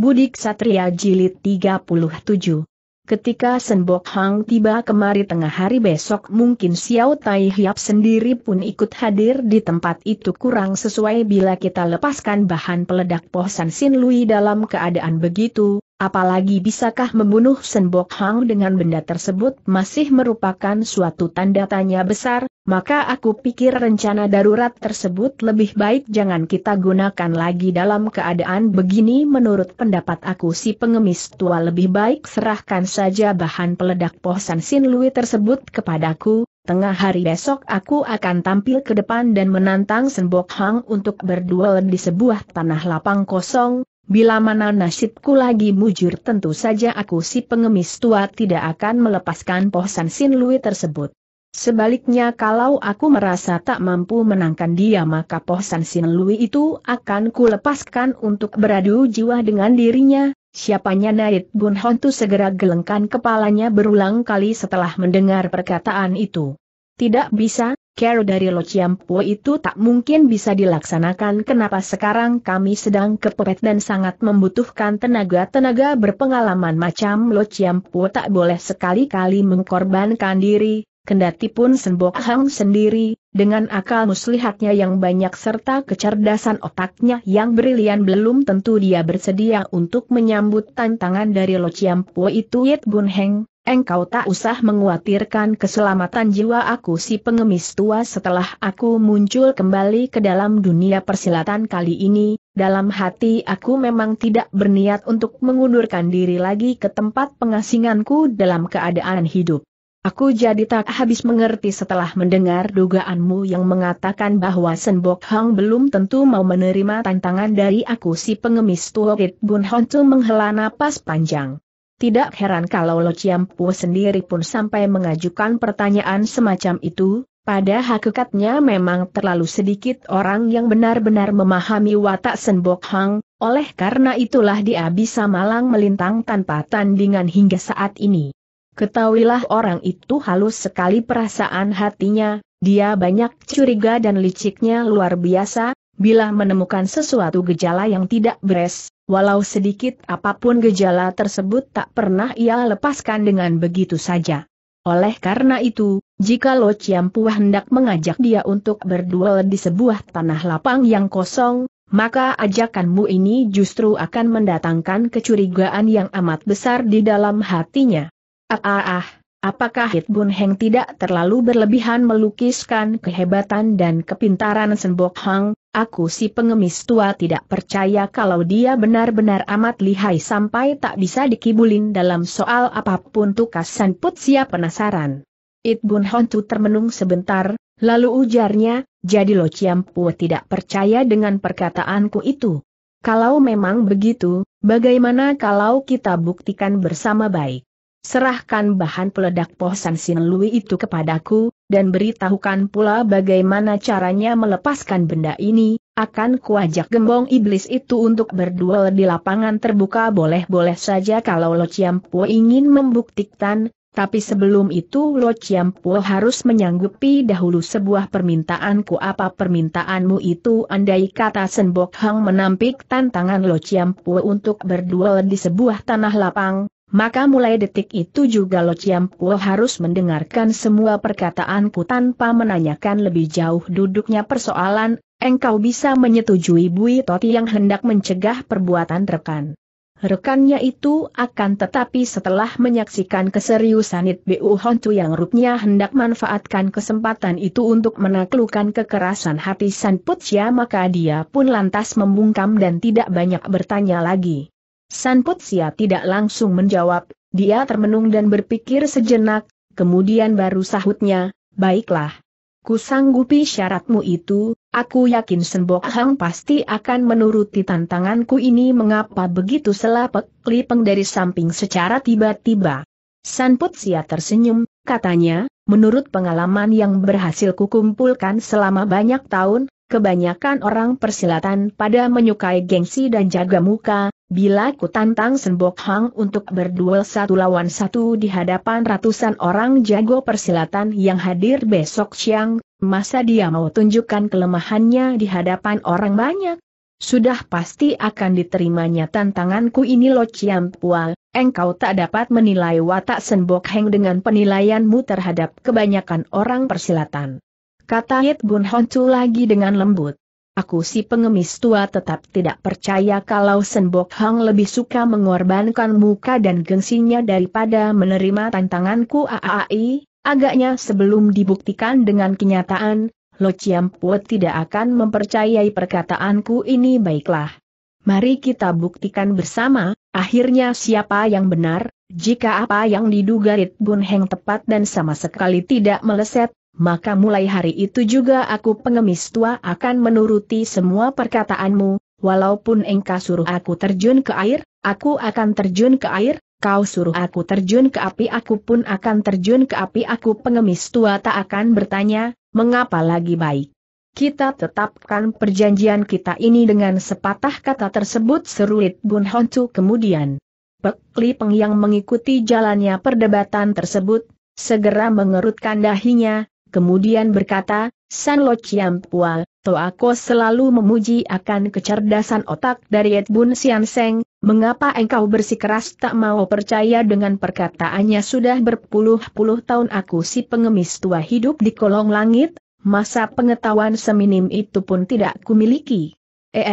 Budik Satria Jilid 37 Ketika Senbok Hang tiba kemari tengah hari besok mungkin Xiao Tai Hiap sendiri pun ikut hadir di tempat itu kurang sesuai bila kita lepaskan bahan peledak pohsan Sin Lui dalam keadaan begitu, Apalagi bisakah membunuh Senbok Hang dengan benda tersebut masih merupakan suatu tanda tanya besar, maka aku pikir rencana darurat tersebut lebih baik jangan kita gunakan lagi dalam keadaan begini menurut pendapat aku si pengemis tua lebih baik serahkan saja bahan peledak pohsan Sin Lui tersebut kepadaku, tengah hari besok aku akan tampil ke depan dan menantang Senbok Hang untuk berduel di sebuah tanah lapang kosong, Bila mana nasibku lagi mujur tentu saja aku si pengemis tua tidak akan melepaskan pohsan Sin tersebut. Sebaliknya kalau aku merasa tak mampu menangkan dia maka pohsan Sin itu akan kulepaskan untuk beradu jiwa dengan dirinya, siapanya naid Bun Hontu segera gelengkan kepalanya berulang kali setelah mendengar perkataan itu. Tidak bisa, care dari Lo Chiampo itu tak mungkin bisa dilaksanakan kenapa sekarang kami sedang kepepet dan sangat membutuhkan tenaga-tenaga berpengalaman macam Lo Chiampo tak boleh sekali-kali mengkorbankan diri, Kendati pun Senbok Hang sendiri, dengan akal muslihatnya yang banyak serta kecerdasan otaknya yang brilian belum tentu dia bersedia untuk menyambut tantangan dari Lo Po itu Yit Bun Heng, engkau tak usah menguatirkan keselamatan jiwa aku si pengemis tua setelah aku muncul kembali ke dalam dunia persilatan kali ini, dalam hati aku memang tidak berniat untuk mengundurkan diri lagi ke tempat pengasinganku dalam keadaan hidup. Aku jadi tak habis mengerti setelah mendengar dugaanmu yang mengatakan bahwa Senbok Hang belum tentu mau menerima tantangan dari aku si pengemis Tuokit Bun Honcu menghela napas panjang. Tidak heran kalau Lo Chiampu sendiri pun sampai mengajukan pertanyaan semacam itu, pada hakikatnya memang terlalu sedikit orang yang benar-benar memahami watak Senbok Hang, oleh karena itulah dia bisa malang melintang tanpa tandingan hingga saat ini. Ketahuilah orang itu halus sekali perasaan hatinya, dia banyak curiga dan liciknya luar biasa, bila menemukan sesuatu gejala yang tidak beres, walau sedikit apapun gejala tersebut tak pernah ia lepaskan dengan begitu saja. Oleh karena itu, jika Lo Chiampu hendak mengajak dia untuk berduel di sebuah tanah lapang yang kosong, maka ajakanmu ini justru akan mendatangkan kecurigaan yang amat besar di dalam hatinya. Ah ah ah, apakah Itbun Heng tidak terlalu berlebihan melukiskan kehebatan dan kepintaran Senbok Hang? Aku si pengemis tua tidak percaya kalau dia benar-benar amat lihai sampai tak bisa dikibulin dalam soal apapun tukas Put sia penasaran. Itbun Hontu termenung sebentar, lalu ujarnya, jadi lo Ciampu tidak percaya dengan perkataanku itu. Kalau memang begitu, bagaimana kalau kita buktikan bersama baik? Serahkan bahan peledak posan Sinelui itu kepadaku, dan beritahukan pula bagaimana caranya melepaskan benda ini, akan kuajak gembong iblis itu untuk berduel di lapangan terbuka boleh-boleh saja kalau Lo Chiampo ingin membuktikan, tapi sebelum itu Lo Chiampo harus menyanggupi dahulu sebuah permintaanku apa permintaanmu itu andai kata Senbok Hang menampik tantangan Lo Chiampo untuk berduel di sebuah tanah lapang, maka mulai detik itu juga Lo Chiam Puo harus mendengarkan semua perkataanku tanpa menanyakan lebih jauh duduknya persoalan, engkau bisa menyetujui Bui Toti yang hendak mencegah perbuatan rekan. Rekannya itu akan tetapi setelah menyaksikan keseriusan It Bu Hontu yang rupnya hendak manfaatkan kesempatan itu untuk menaklukkan kekerasan hati San Putsia maka dia pun lantas membungkam dan tidak banyak bertanya lagi. San Putsia tidak langsung menjawab, dia termenung dan berpikir sejenak, kemudian baru sahutnya, baiklah. Kusanggupi syaratmu itu, aku yakin Sembok Hang pasti akan menuruti tantanganku ini mengapa begitu selapek klipeng dari samping secara tiba-tiba. San Putsia tersenyum, katanya, menurut pengalaman yang berhasil kukumpulkan selama banyak tahun, Kebanyakan orang persilatan pada menyukai gengsi dan jaga muka, bila ku tantang Senbok Hang untuk berduel satu lawan satu di hadapan ratusan orang jago persilatan yang hadir besok siang, masa dia mau tunjukkan kelemahannya di hadapan orang banyak? Sudah pasti akan diterimanya tantanganku ini Lo Chiam Pual, engkau tak dapat menilai watak Senbok Hang dengan penilaianmu terhadap kebanyakan orang persilatan kata Hit Bun Honcu lagi dengan lembut. Aku si pengemis tua tetap tidak percaya kalau Senbok Hang lebih suka mengorbankan muka dan gengsinya daripada menerima tantanganku AAI, agaknya sebelum dibuktikan dengan kenyataan, Lo Chiam Puat tidak akan mempercayai perkataanku ini baiklah. Mari kita buktikan bersama, akhirnya siapa yang benar, jika apa yang diduga Rit Bun Heng tepat dan sama sekali tidak meleset, maka mulai hari itu juga aku pengemis tua akan menuruti semua perkataanmu, walaupun engkau suruh aku terjun ke air, aku akan terjun ke air, kau suruh aku terjun ke api aku pun akan terjun ke api aku pengemis tua tak akan bertanya, mengapa lagi baik. Kita tetapkan perjanjian kita ini dengan sepatah kata tersebut serulit Bun Honcu kemudian. Pek Li Peng yang mengikuti jalannya perdebatan tersebut, segera mengerutkan dahinya, kemudian berkata, San Lo Chiam Pual, Toako selalu memuji akan kecerdasan otak dari Edbun Sian Seng, mengapa engkau bersikeras tak mau percaya dengan perkataannya sudah berpuluh-puluh tahun aku si pengemis tua hidup di kolong langit, masa pengetahuan seminim itu pun tidak kumiliki. Eh,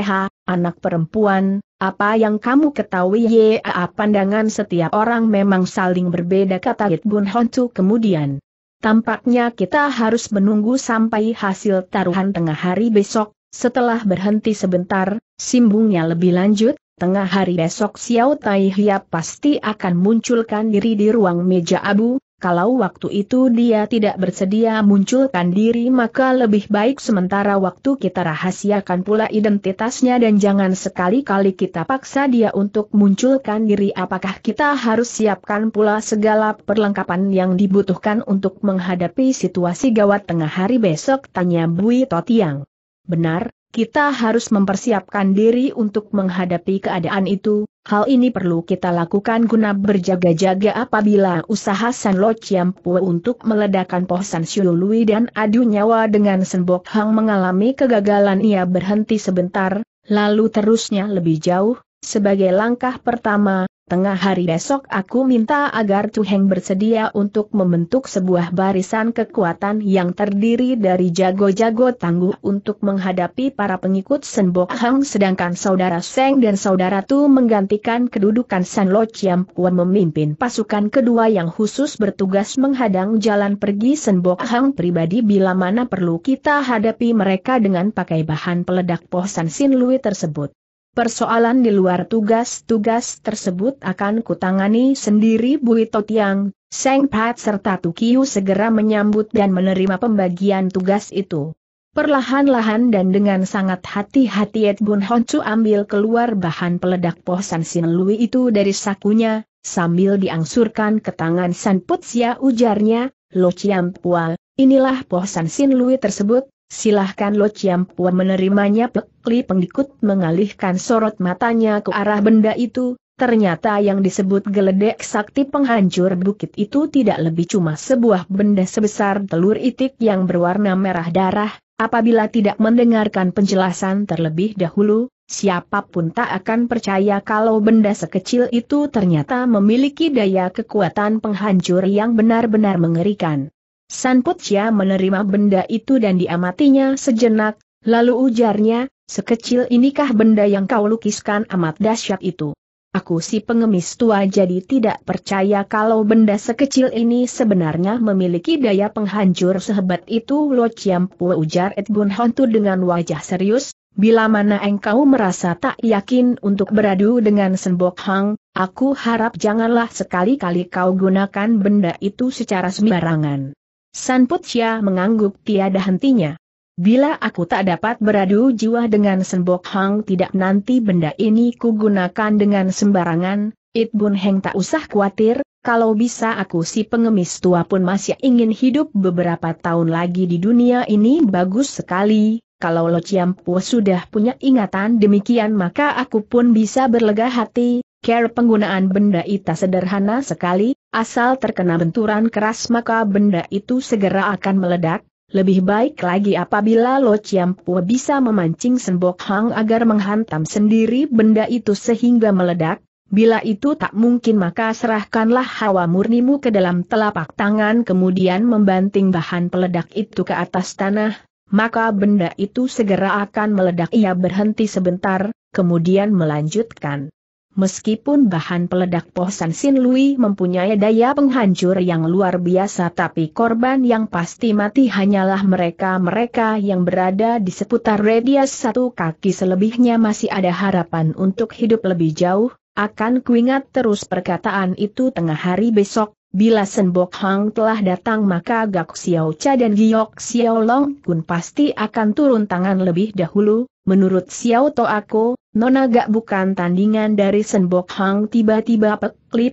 anak perempuan, apa yang kamu ketahui ya pandangan setiap orang memang saling berbeda kata Ed Bun Hontu kemudian. Tampaknya kita harus menunggu sampai hasil taruhan tengah hari besok, setelah berhenti sebentar, simbungnya lebih lanjut, tengah hari besok Xiao Tai pasti akan munculkan diri di ruang meja abu, kalau waktu itu dia tidak bersedia munculkan diri maka lebih baik sementara waktu kita rahasiakan pula identitasnya dan jangan sekali-kali kita paksa dia untuk munculkan diri apakah kita harus siapkan pula segala perlengkapan yang dibutuhkan untuk menghadapi situasi gawat tengah hari besok tanya Bui Totiang. Benar, kita harus mempersiapkan diri untuk menghadapi keadaan itu, hal ini perlu kita lakukan guna berjaga-jaga apabila usaha San Lo Chiam Pue untuk meledakan Poh San Lui dan adu nyawa dengan Senbok Hang mengalami kegagalan ia berhenti sebentar, lalu terusnya lebih jauh, sebagai langkah pertama, Tengah hari besok aku minta agar Tuheng bersedia untuk membentuk sebuah barisan kekuatan yang terdiri dari jago-jago tangguh untuk menghadapi para pengikut Sen Bok Hang sedangkan saudara Seng dan saudara Tu menggantikan kedudukan San Lo Chiam Puan memimpin pasukan kedua yang khusus bertugas menghadang jalan pergi Sen Bok Hang pribadi bila mana perlu kita hadapi mereka dengan pakai bahan peledak Poh San Sin Lui tersebut. Persoalan di luar tugas-tugas tersebut akan kutangani sendiri Bui Tiang, Seng Pat serta Tukiu segera menyambut dan menerima pembagian tugas itu. Perlahan-lahan dan dengan sangat hati-hati Ed Bun Honcu ambil keluar bahan peledak Sin Lui itu dari sakunya, sambil diangsurkan ke tangan San Putsia ujarnya, Lo Chiam Pual, inilah Sin Lui tersebut, Silahkan Lo Chiam Pua menerimanya Pekli pengikut mengalihkan sorot matanya ke arah benda itu, ternyata yang disebut geledek sakti penghancur bukit itu tidak lebih cuma sebuah benda sebesar telur itik yang berwarna merah darah, apabila tidak mendengarkan penjelasan terlebih dahulu, siapapun tak akan percaya kalau benda sekecil itu ternyata memiliki daya kekuatan penghancur yang benar-benar mengerikan. San Putia menerima benda itu dan diamatinya sejenak, lalu ujarnya, sekecil inikah benda yang kau lukiskan amat dahsyat itu. Aku si pengemis tua jadi tidak percaya kalau benda sekecil ini sebenarnya memiliki daya penghancur sehebat itu Lo ujar Edbun Hontu dengan wajah serius, bila mana engkau merasa tak yakin untuk beradu dengan Senbok Hang, aku harap janganlah sekali-kali kau gunakan benda itu secara sembarangan. San Putia mengangguk tiada hentinya. Bila aku tak dapat beradu jiwa dengan Senbok Hang tidak nanti benda ini kugunakan dengan sembarangan, It Bun Heng tak usah khawatir, kalau bisa aku si pengemis tua pun masih ingin hidup beberapa tahun lagi di dunia ini bagus sekali, kalau Lo Chiampu sudah punya ingatan demikian maka aku pun bisa berlega hati, care penggunaan benda itu sederhana sekali, Asal terkena benturan keras maka benda itu segera akan meledak, lebih baik lagi apabila Lo Pu bisa memancing Senbok Hang agar menghantam sendiri benda itu sehingga meledak, bila itu tak mungkin maka serahkanlah hawa murnimu ke dalam telapak tangan kemudian membanting bahan peledak itu ke atas tanah, maka benda itu segera akan meledak ia berhenti sebentar, kemudian melanjutkan. Meskipun bahan peledak Pohsan Sin Lui mempunyai daya penghancur yang luar biasa tapi korban yang pasti mati hanyalah mereka-mereka yang berada di seputar radius satu kaki selebihnya masih ada harapan untuk hidup lebih jauh, akan kuingat terus perkataan itu tengah hari besok, bila Senbok Hang telah datang maka Gak Xiao Cha dan Giok Xiao Long pun pasti akan turun tangan lebih dahulu, menurut Xiao To aku, Nona gak bukan tandingan dari Senbok Hang tiba-tiba pekli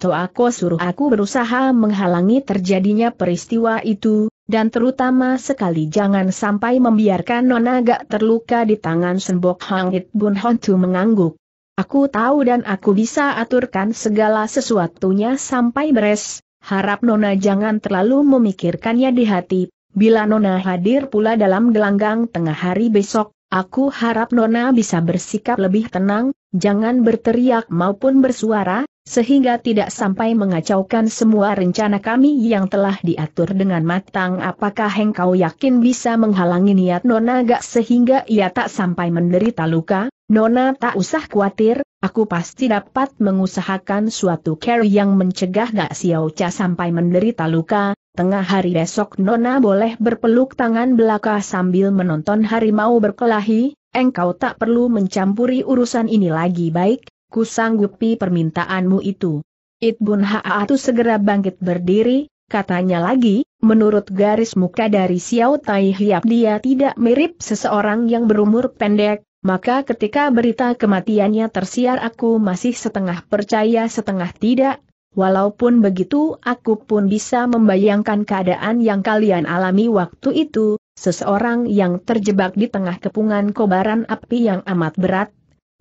"To aku suruh aku berusaha menghalangi terjadinya peristiwa itu, dan terutama sekali jangan sampai membiarkan Nona gak terluka di tangan Senbok Hang It Bun Hontu mengangguk. Aku tahu dan aku bisa aturkan segala sesuatunya sampai beres, harap Nona jangan terlalu memikirkannya di hati, bila Nona hadir pula dalam gelanggang tengah hari besok, Aku harap Nona bisa bersikap lebih tenang, jangan berteriak maupun bersuara, sehingga tidak sampai mengacaukan semua rencana kami yang telah diatur dengan matang. Apakah engkau yakin bisa menghalangi niat Nona gak sehingga ia tak sampai menderita luka? Nona tak usah khawatir, aku pasti dapat mengusahakan suatu care yang mencegah Gak Xiao Cha sampai menderita luka, Tengah hari besok Nona boleh berpeluk tangan belaka sambil menonton harimau berkelahi, engkau tak perlu mencampuri urusan ini lagi baik, ku sanggupi permintaanmu itu. Itbun Ha'atu segera bangkit berdiri, katanya lagi, menurut garis muka dari Xiao Tai Hiap dia tidak mirip seseorang yang berumur pendek, maka ketika berita kematiannya tersiar aku masih setengah percaya setengah tidak, Walaupun begitu aku pun bisa membayangkan keadaan yang kalian alami waktu itu, seseorang yang terjebak di tengah kepungan kobaran api yang amat berat,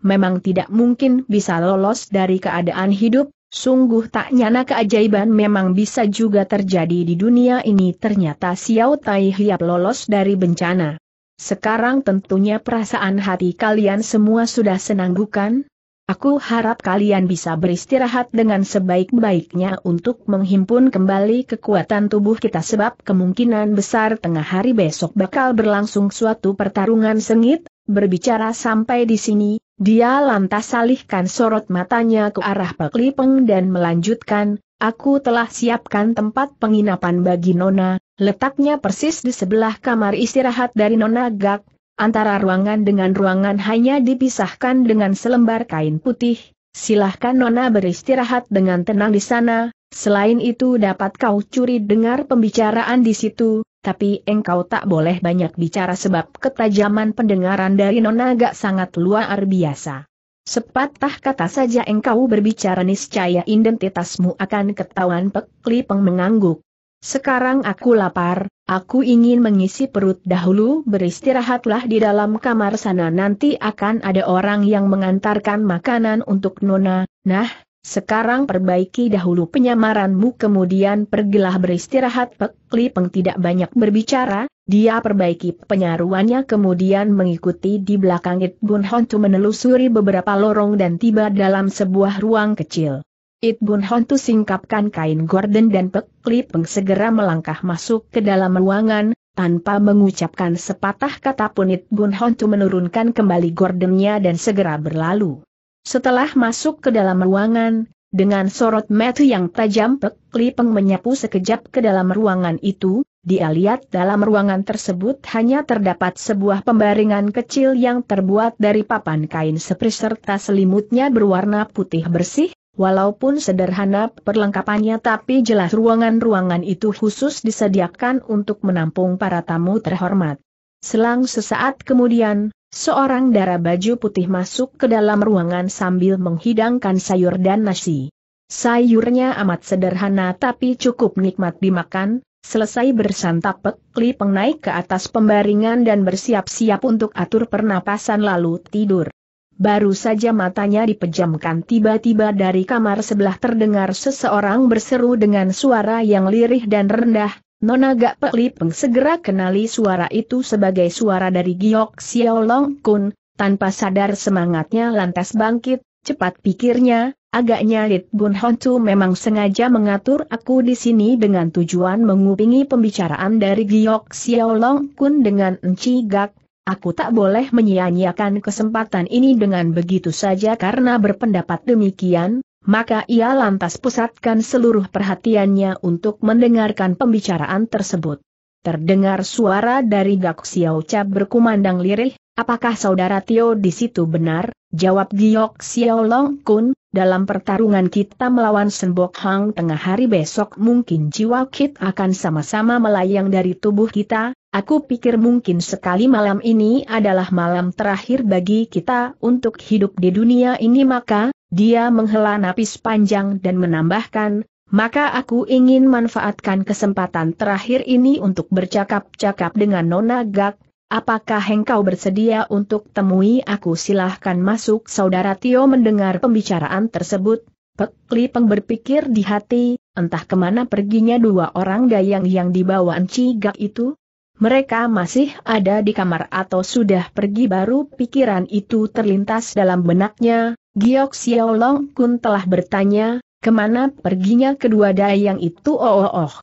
memang tidak mungkin bisa lolos dari keadaan hidup, sungguh tak nyana keajaiban memang bisa juga terjadi di dunia ini ternyata Xiao Tai Hiap lolos dari bencana. Sekarang tentunya perasaan hati kalian semua sudah senang bukan? Aku harap kalian bisa beristirahat dengan sebaik-baiknya untuk menghimpun kembali kekuatan tubuh kita sebab kemungkinan besar tengah hari besok bakal berlangsung suatu pertarungan sengit, berbicara sampai di sini, dia lantas salihkan sorot matanya ke arah Pak Lipeng dan melanjutkan, aku telah siapkan tempat penginapan bagi Nona, letaknya persis di sebelah kamar istirahat dari Nona Gak, Antara ruangan dengan ruangan hanya dipisahkan dengan selembar kain putih, silahkan Nona beristirahat dengan tenang di sana, selain itu dapat kau curi dengar pembicaraan di situ, tapi engkau tak boleh banyak bicara sebab ketajaman pendengaran dari Nona gak sangat luar biasa. Sepatah kata saja engkau berbicara niscaya identitasmu akan ketahuan Pek pengangguk. Sekarang aku lapar, Aku ingin mengisi perut dahulu beristirahatlah di dalam kamar sana nanti akan ada orang yang mengantarkan makanan untuk Nona, nah, sekarang perbaiki dahulu penyamaranmu kemudian pergilah beristirahat Pek Li Peng tidak banyak berbicara, dia perbaiki penyaruannya kemudian mengikuti di belakang It Bun Hon menelusuri beberapa lorong dan tiba dalam sebuah ruang kecil. It Bun Hontu singkapkan kain gorden dan Pek pengsegera segera melangkah masuk ke dalam ruangan, tanpa mengucapkan sepatah kata pun It Bun Hontu menurunkan kembali gordennya dan segera berlalu. Setelah masuk ke dalam ruangan, dengan sorot mata yang tajam Pek peng menyapu sekejap ke dalam ruangan itu, dia lihat dalam ruangan tersebut hanya terdapat sebuah pembaringan kecil yang terbuat dari papan kain sepri serta selimutnya berwarna putih bersih, Walaupun sederhana perlengkapannya tapi jelas ruangan-ruangan itu khusus disediakan untuk menampung para tamu terhormat. Selang sesaat kemudian, seorang darah baju putih masuk ke dalam ruangan sambil menghidangkan sayur dan nasi. Sayurnya amat sederhana tapi cukup nikmat dimakan, selesai bersantap pekli peng ke atas pembaringan dan bersiap-siap untuk atur pernapasan lalu tidur. Baru saja matanya dipejamkan tiba-tiba dari kamar sebelah terdengar seseorang berseru dengan suara yang lirih dan rendah, Nona Gak Pelipeng segera kenali suara itu sebagai suara dari Giok Long Kun, tanpa sadar semangatnya lantas bangkit, cepat pikirnya, agaknya Lit Bun Hontu memang sengaja mengatur aku di sini dengan tujuan mengupingi pembicaraan dari Giok Long Kun dengan Enci Gak, Aku tak boleh menyia-nyiakan kesempatan ini dengan begitu saja karena berpendapat demikian, maka ia lantas pusatkan seluruh perhatiannya untuk mendengarkan pembicaraan tersebut. Terdengar suara dari Gak Xiao Cap berkumandang lirih, apakah saudara Tio di situ benar? Jawab Giok Xiao Long Kun, dalam pertarungan kita melawan Senbok Hang tengah hari besok mungkin jiwa Kit akan sama-sama melayang dari tubuh kita, aku pikir mungkin sekali malam ini adalah malam terakhir bagi kita untuk hidup di dunia ini maka, dia menghela napis panjang dan menambahkan, maka aku ingin manfaatkan kesempatan terakhir ini untuk bercakap-cakap dengan Nona Gak, Apakah engkau bersedia untuk temui aku silahkan masuk saudara Tio mendengar pembicaraan tersebut? Pek Lipeng berpikir di hati, entah kemana perginya dua orang dayang yang dibawa Cigak itu? Mereka masih ada di kamar atau sudah pergi baru pikiran itu terlintas dalam benaknya, Giok Xiaolong Kun telah bertanya, kemana perginya kedua dayang itu oh oh oh.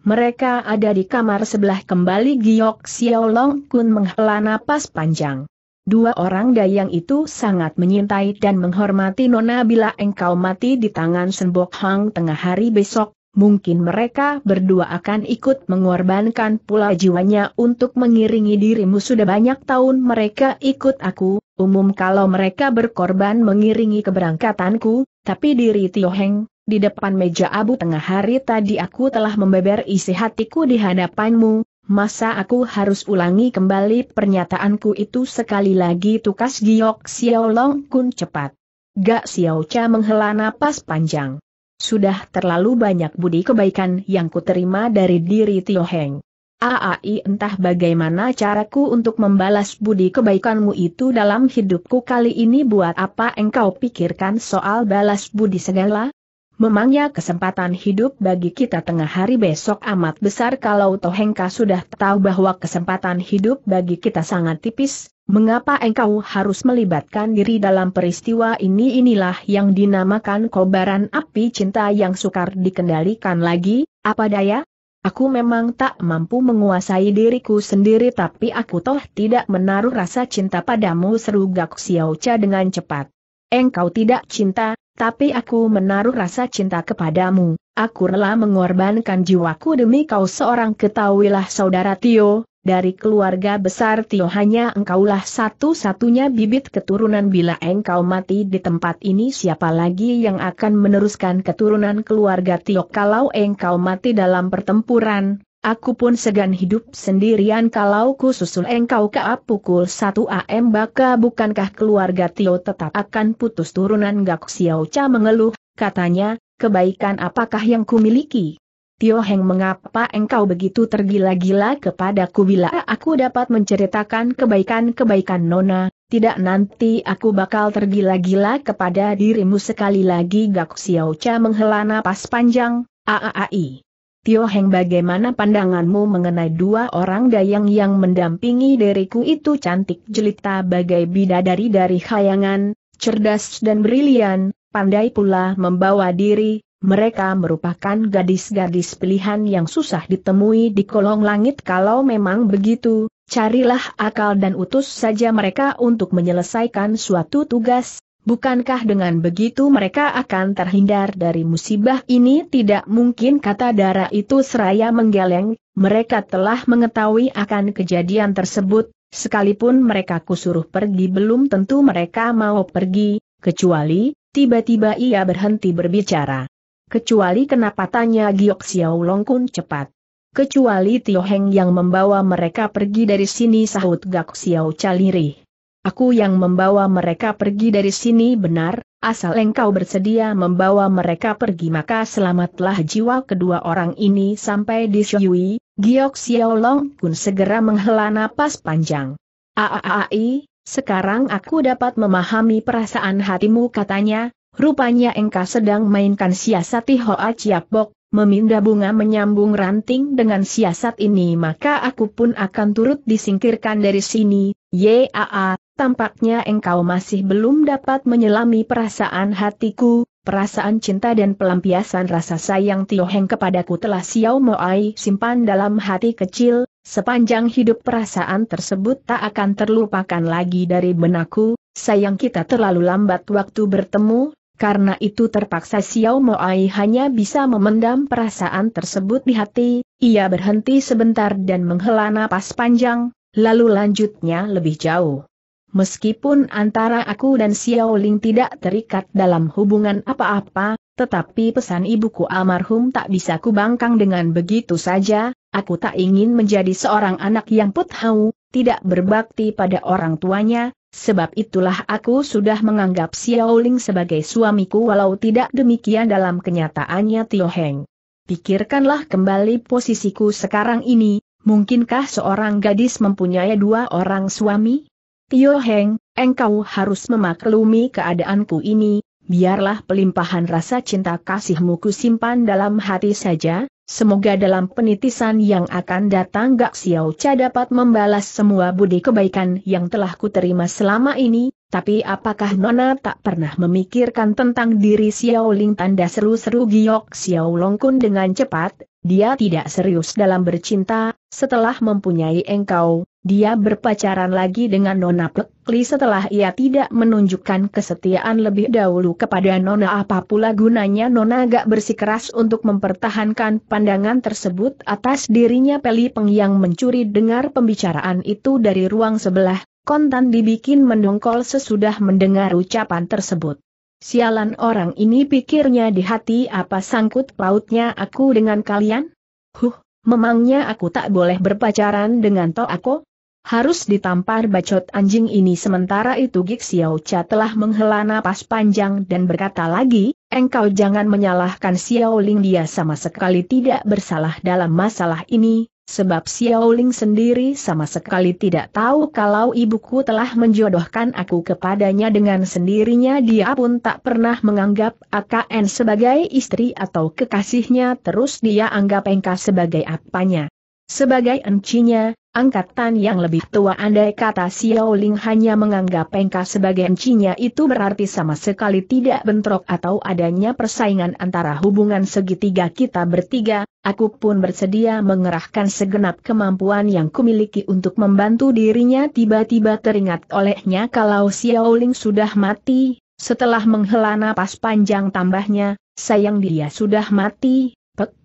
Mereka ada di kamar sebelah kembali Giok Xiao Long Kun menghela napas panjang. Dua orang dayang itu sangat menyintai dan menghormati Nona bila engkau mati di tangan Senbok Hang tengah hari besok, mungkin mereka berdua akan ikut mengorbankan pula jiwanya untuk mengiringi dirimu sudah banyak tahun mereka ikut aku, umum kalau mereka berkorban mengiringi keberangkatanku, tapi diri Heng di depan meja abu tengah hari tadi aku telah membeber isi hatiku di hadapanmu, masa aku harus ulangi kembali pernyataanku itu sekali lagi tukas giok Xiao Long Kun cepat. Gak Xiao Cha menghela napas panjang. Sudah terlalu banyak budi kebaikan yang kuterima dari diri Tio Heng. Aai entah bagaimana caraku untuk membalas budi kebaikanmu itu dalam hidupku kali ini buat apa engkau pikirkan soal balas budi segala? Memangnya kesempatan hidup bagi kita tengah hari besok amat besar kalau Tohengka sudah tahu bahwa kesempatan hidup bagi kita sangat tipis, mengapa engkau harus melibatkan diri dalam peristiwa ini inilah yang dinamakan kobaran api cinta yang sukar dikendalikan lagi, apa daya? Aku memang tak mampu menguasai diriku sendiri tapi aku toh tidak menaruh rasa cinta padamu seru Gak Xiao dengan cepat. Engkau tidak cinta, tapi aku menaruh rasa cinta kepadamu, aku rela mengorbankan jiwaku demi kau seorang ketahuilah saudara Tio, dari keluarga besar Tio hanya engkaulah satu-satunya bibit keturunan bila engkau mati di tempat ini siapa lagi yang akan meneruskan keturunan keluarga Tio kalau engkau mati dalam pertempuran, Aku pun segan hidup sendirian kalau ku susul engkau ke apukul satu AM baka bukankah keluarga Tio tetap akan putus turunan Gak Xiao Cha mengeluh, katanya, kebaikan apakah yang kumiliki? Tio Heng mengapa engkau begitu tergila-gila kepadaku bila aku dapat menceritakan kebaikan-kebaikan Nona, tidak nanti aku bakal tergila-gila kepada dirimu sekali lagi Gak Xiao Cha menghela napas panjang, aaai. Tio Heng bagaimana pandanganmu mengenai dua orang dayang yang mendampingi diriku itu cantik jelita bagai bidadari dari khayangan, cerdas dan brilian, pandai pula membawa diri, mereka merupakan gadis-gadis pilihan yang susah ditemui di kolong langit kalau memang begitu, carilah akal dan utus saja mereka untuk menyelesaikan suatu tugas, Bukankah dengan begitu mereka akan terhindar dari musibah ini? Tidak mungkin kata darah itu seraya menggeleng, mereka telah mengetahui akan kejadian tersebut, sekalipun mereka kusuruh pergi belum tentu mereka mau pergi, kecuali, tiba-tiba ia berhenti berbicara. Kecuali kenapa tanya Giok Xiao Longkun cepat. Kecuali Tio Heng yang membawa mereka pergi dari sini sahut Gak Xiao Calirih. Aku yang membawa mereka pergi dari sini benar, asal engkau bersedia membawa mereka pergi maka selamatlah jiwa kedua orang ini sampai di Shuyui, Giok Xiaolong pun segera menghela napas panjang. Aaai, sekarang aku dapat memahami perasaan hatimu katanya, rupanya engkau sedang mainkan siasati Hoa Chiap Bok, memindah bunga menyambung ranting dengan siasat ini maka aku pun akan turut disingkirkan dari sini, yaa, tampaknya engkau masih belum dapat menyelami perasaan hatiku, perasaan cinta dan pelampiasan rasa sayang Tio Heng kepadaku telah Xiao Moai simpan dalam hati kecil, sepanjang hidup perasaan tersebut tak akan terlupakan lagi dari benakku, sayang kita terlalu lambat waktu bertemu, karena itu terpaksa Xiao Moai hanya bisa memendam perasaan tersebut di hati, ia berhenti sebentar dan menghela napas panjang, lalu lanjutnya lebih jauh. Meskipun antara aku dan Xiao Ling tidak terikat dalam hubungan apa-apa, tetapi pesan ibuku almarhum tak bisa kubangkang dengan begitu saja, aku tak ingin menjadi seorang anak yang puthau, tidak berbakti pada orang tuanya, sebab itulah aku sudah menganggap Xiao Ling sebagai suamiku walau tidak demikian dalam kenyataannya Tio Heng. Pikirkanlah kembali posisiku sekarang ini, mungkinkah seorang gadis mempunyai dua orang suami? Tio Heng, engkau harus memaklumi keadaanku ini, biarlah pelimpahan rasa cinta kasihmu kusimpan dalam hati saja, semoga dalam penitisan yang akan datang Gak Xiao Cha dapat membalas semua budi kebaikan yang telah kuterima selama ini, tapi apakah Nona tak pernah memikirkan tentang diri Xiao Ling tanda seru-seru giok Xiao Longkun dengan cepat, dia tidak serius dalam bercinta, setelah mempunyai engkau, dia berpacaran lagi dengan Nona Pekli setelah ia tidak menunjukkan kesetiaan lebih dahulu kepada Nona apa pula gunanya Nona agak bersikeras untuk mempertahankan pandangan tersebut atas dirinya Peli Peng yang mencuri dengar pembicaraan itu dari ruang sebelah, kontan dibikin mendongkol sesudah mendengar ucapan tersebut. Sialan orang ini pikirnya di hati apa sangkut pautnya aku dengan kalian? Huh, memangnya aku tak boleh berpacaran dengan to aku? Harus ditampar bacot anjing ini sementara itu Gik Xiao Cha telah menghela napas panjang dan berkata lagi, engkau jangan menyalahkan Xiao Ling dia sama sekali tidak bersalah dalam masalah ini, sebab Xiaoling sendiri sama sekali tidak tahu kalau ibuku telah menjodohkan aku kepadanya dengan sendirinya dia pun tak pernah menganggap AKN sebagai istri atau kekasihnya terus dia anggap engkau sebagai apanya. Sebagai encinya, angkatan yang lebih tua andai kata Xiao Ling hanya menganggap Pengka sebagai encinya itu berarti sama sekali tidak bentrok atau adanya persaingan antara hubungan segitiga kita bertiga, aku pun bersedia mengerahkan segenap kemampuan yang kumiliki untuk membantu dirinya tiba-tiba teringat olehnya kalau Xiao Ling sudah mati, setelah menghela napas panjang tambahnya, sayang dia sudah mati, Pek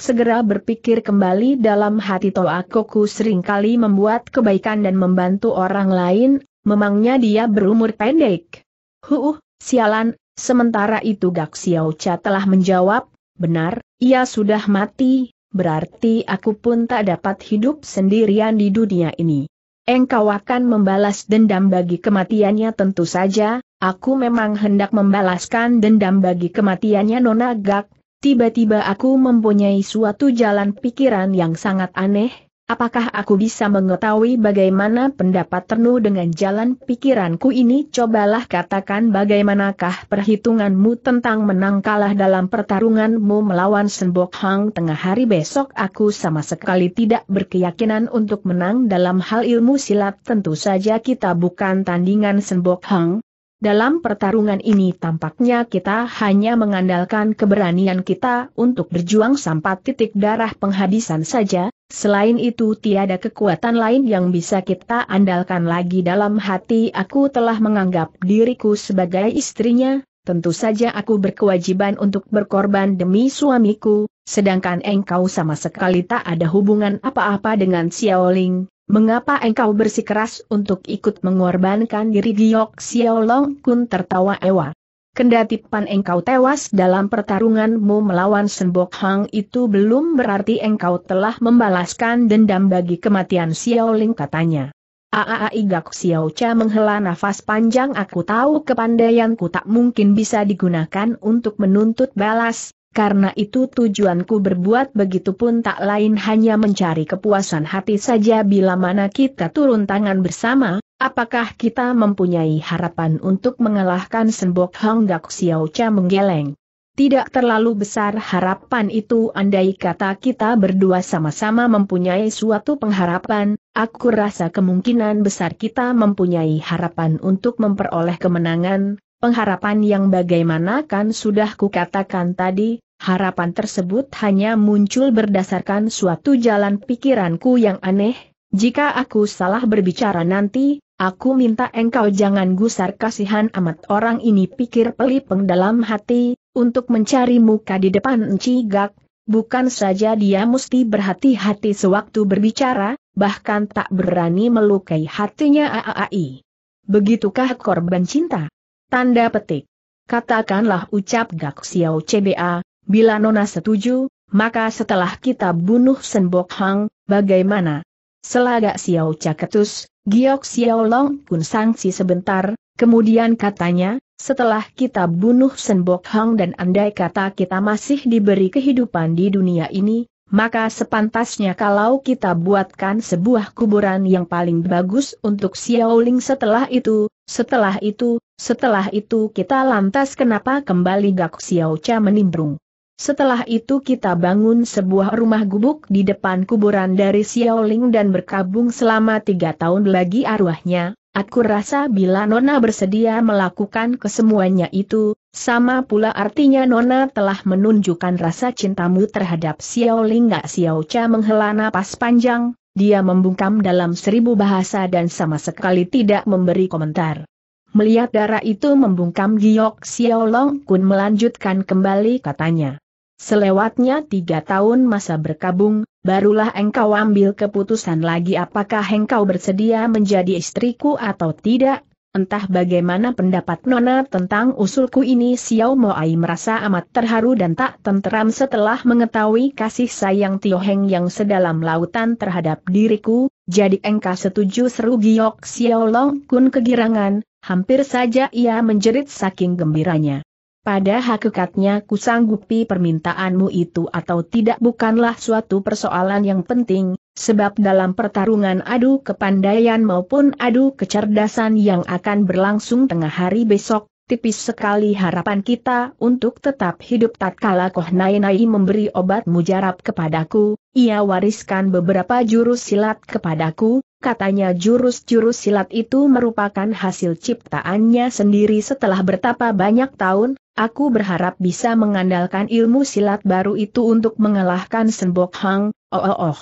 segera berpikir kembali dalam hati Toa Koku seringkali membuat kebaikan dan membantu orang lain, memangnya dia berumur pendek. Huh, sialan, sementara itu Gak Xiao telah menjawab, benar, ia sudah mati, berarti aku pun tak dapat hidup sendirian di dunia ini. Engkau akan membalas dendam bagi kematiannya tentu saja, aku memang hendak membalaskan dendam bagi kematiannya Nona Gak, Tiba-tiba aku mempunyai suatu jalan pikiran yang sangat aneh, apakah aku bisa mengetahui bagaimana pendapat Ternu dengan jalan pikiranku ini? Cobalah katakan bagaimanakah perhitunganmu tentang menang kalah dalam pertarunganmu melawan Senbok Hang tengah hari besok aku sama sekali tidak berkeyakinan untuk menang dalam hal ilmu silat tentu saja kita bukan tandingan Senbok Hang, dalam pertarungan ini tampaknya kita hanya mengandalkan keberanian kita untuk berjuang sampai titik darah penghabisan saja, selain itu tiada kekuatan lain yang bisa kita andalkan lagi dalam hati aku telah menganggap diriku sebagai istrinya, tentu saja aku berkewajiban untuk berkorban demi suamiku, sedangkan engkau sama sekali tak ada hubungan apa-apa dengan Xiaoling, Mengapa engkau bersikeras untuk ikut mengorbankan diri Giok Xiaolong Kun tertawa ewa? Kendati engkau tewas dalam pertarunganmu melawan Sembok Hang itu belum berarti engkau telah membalaskan dendam bagi kematian Xiaoling katanya. Aai Gak Xiao Cha menghela nafas panjang aku tahu kepandaianku tak mungkin bisa digunakan untuk menuntut balas, karena itu tujuanku berbuat begitu pun tak lain hanya mencari kepuasan hati saja bila mana kita turun tangan bersama, apakah kita mempunyai harapan untuk mengalahkan Sembok Hong Gak Xiao Cha menggeleng. Tidak terlalu besar harapan itu andai kata kita berdua sama-sama mempunyai suatu pengharapan, aku rasa kemungkinan besar kita mempunyai harapan untuk memperoleh kemenangan, Pengharapan yang bagaimana kan sudah kukatakan tadi, harapan tersebut hanya muncul berdasarkan suatu jalan pikiranku yang aneh, jika aku salah berbicara nanti, aku minta engkau jangan gusar kasihan amat orang ini pikir pelipeng dalam hati, untuk mencari muka di depan Encigak, bukan saja dia mesti berhati-hati sewaktu berbicara, bahkan tak berani melukai hatinya AAI. Begitukah korban cinta? Tanda petik. Katakanlah ucap Gak Xiao CBA, bila Nona setuju, maka setelah kita bunuh Senbok Hang, bagaimana? Selagak Xiao Caketus, Giok Xiao Long pun sangsi sebentar, kemudian katanya, setelah kita bunuh Senbok Hang dan andai kata kita masih diberi kehidupan di dunia ini, maka sepantasnya kalau kita buatkan sebuah kuburan yang paling bagus untuk Xiao Ling setelah itu, setelah itu, setelah itu kita lantas kenapa kembali Gak Xiao Cha menimbrung. Setelah itu kita bangun sebuah rumah gubuk di depan kuburan dari Xiao Ling dan berkabung selama tiga tahun lagi arwahnya, Aku rasa bila Nona bersedia melakukan kesemuanya itu, sama pula artinya Nona telah menunjukkan rasa cintamu terhadap Xiao Ling Gak Xiao Cha menghela napas panjang, dia membungkam dalam seribu bahasa dan sama sekali tidak memberi komentar. Melihat darah itu membungkam Giok Long Kun melanjutkan kembali katanya. Selewatnya tiga tahun masa berkabung, barulah engkau ambil keputusan lagi apakah engkau bersedia menjadi istriku atau tidak. Entah bagaimana pendapat Nona tentang usulku ini Xiao Moai merasa amat terharu dan tak tenteram setelah mengetahui kasih sayang Tio Heng yang sedalam lautan terhadap diriku, jadi engkau setuju seru Giok Xiao Long Kun kegirangan, Hampir saja ia menjerit saking gembiranya. Pada hakikatnya kusanggupi permintaanmu itu atau tidak bukanlah suatu persoalan yang penting, sebab dalam pertarungan adu kepandaian maupun adu kecerdasan yang akan berlangsung tengah hari besok, tipis sekali harapan kita untuk tetap hidup tatkala Koh Nai Nai memberi obat mujarab kepadaku, ia wariskan beberapa jurus silat kepadaku, Katanya jurus-jurus silat itu merupakan hasil ciptaannya sendiri setelah bertapa banyak tahun, aku berharap bisa mengandalkan ilmu silat baru itu untuk mengalahkan Senbok Hang, oh oh oh.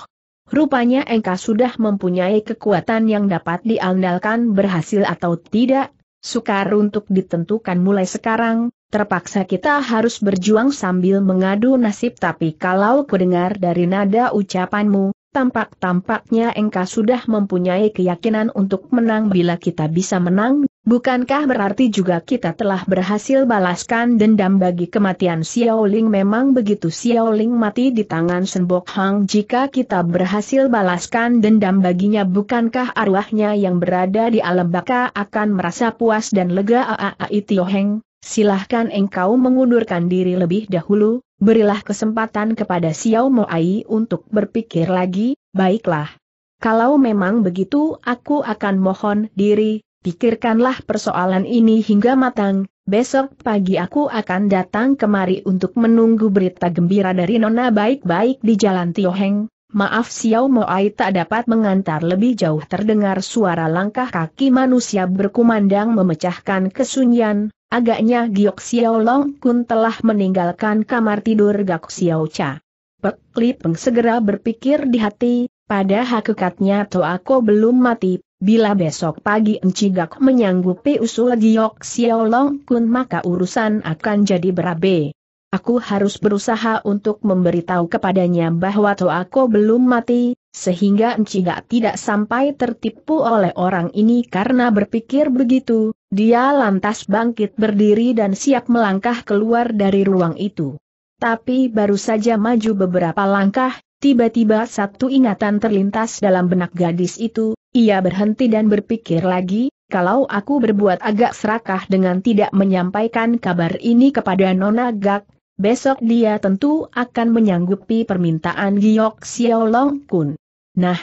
Rupanya Engka sudah mempunyai kekuatan yang dapat diandalkan berhasil atau tidak, sukar untuk ditentukan mulai sekarang, Terpaksa kita harus berjuang sambil mengadu nasib tapi kalau kudengar dari nada ucapanmu, tampak-tampaknya engkau sudah mempunyai keyakinan untuk menang bila kita bisa menang, bukankah berarti juga kita telah berhasil balaskan dendam bagi kematian Xiao Ling memang begitu Xiao Ling mati di tangan Senbok Hang jika kita berhasil balaskan dendam baginya bukankah arwahnya yang berada di alam baka akan merasa puas dan lega Aa Tio Heng, silahkan engkau mengundurkan diri lebih dahulu, Berilah kesempatan kepada Xiao Moai untuk berpikir lagi, baiklah. Kalau memang begitu aku akan mohon diri, pikirkanlah persoalan ini hingga matang, besok pagi aku akan datang kemari untuk menunggu berita gembira dari Nona baik-baik di Jalan Heng. Maaf Xiao Moai tak dapat mengantar lebih jauh terdengar suara langkah kaki manusia berkumandang memecahkan kesunyian, Agaknya Giok Xiao Long Kun telah meninggalkan kamar tidur Gak Xiao Cha. Pek Li Peng segera berpikir di hati, pada hakikatnya Toako belum mati, bila besok pagi Enci Gak menyanggupi usul Giok Xiao Long Kun maka urusan akan jadi berabe. Aku harus berusaha untuk memberitahu kepadanya bahwa Toako belum mati, sehingga Enciga tidak sampai tertipu oleh orang ini karena berpikir begitu, dia lantas bangkit berdiri dan siap melangkah keluar dari ruang itu. Tapi baru saja maju beberapa langkah, tiba-tiba satu ingatan terlintas dalam benak gadis itu, ia berhenti dan berpikir lagi, kalau aku berbuat agak serakah dengan tidak menyampaikan kabar ini kepada Nona Gak, besok dia tentu akan menyanggupi permintaan Giok Long Kun. Nah,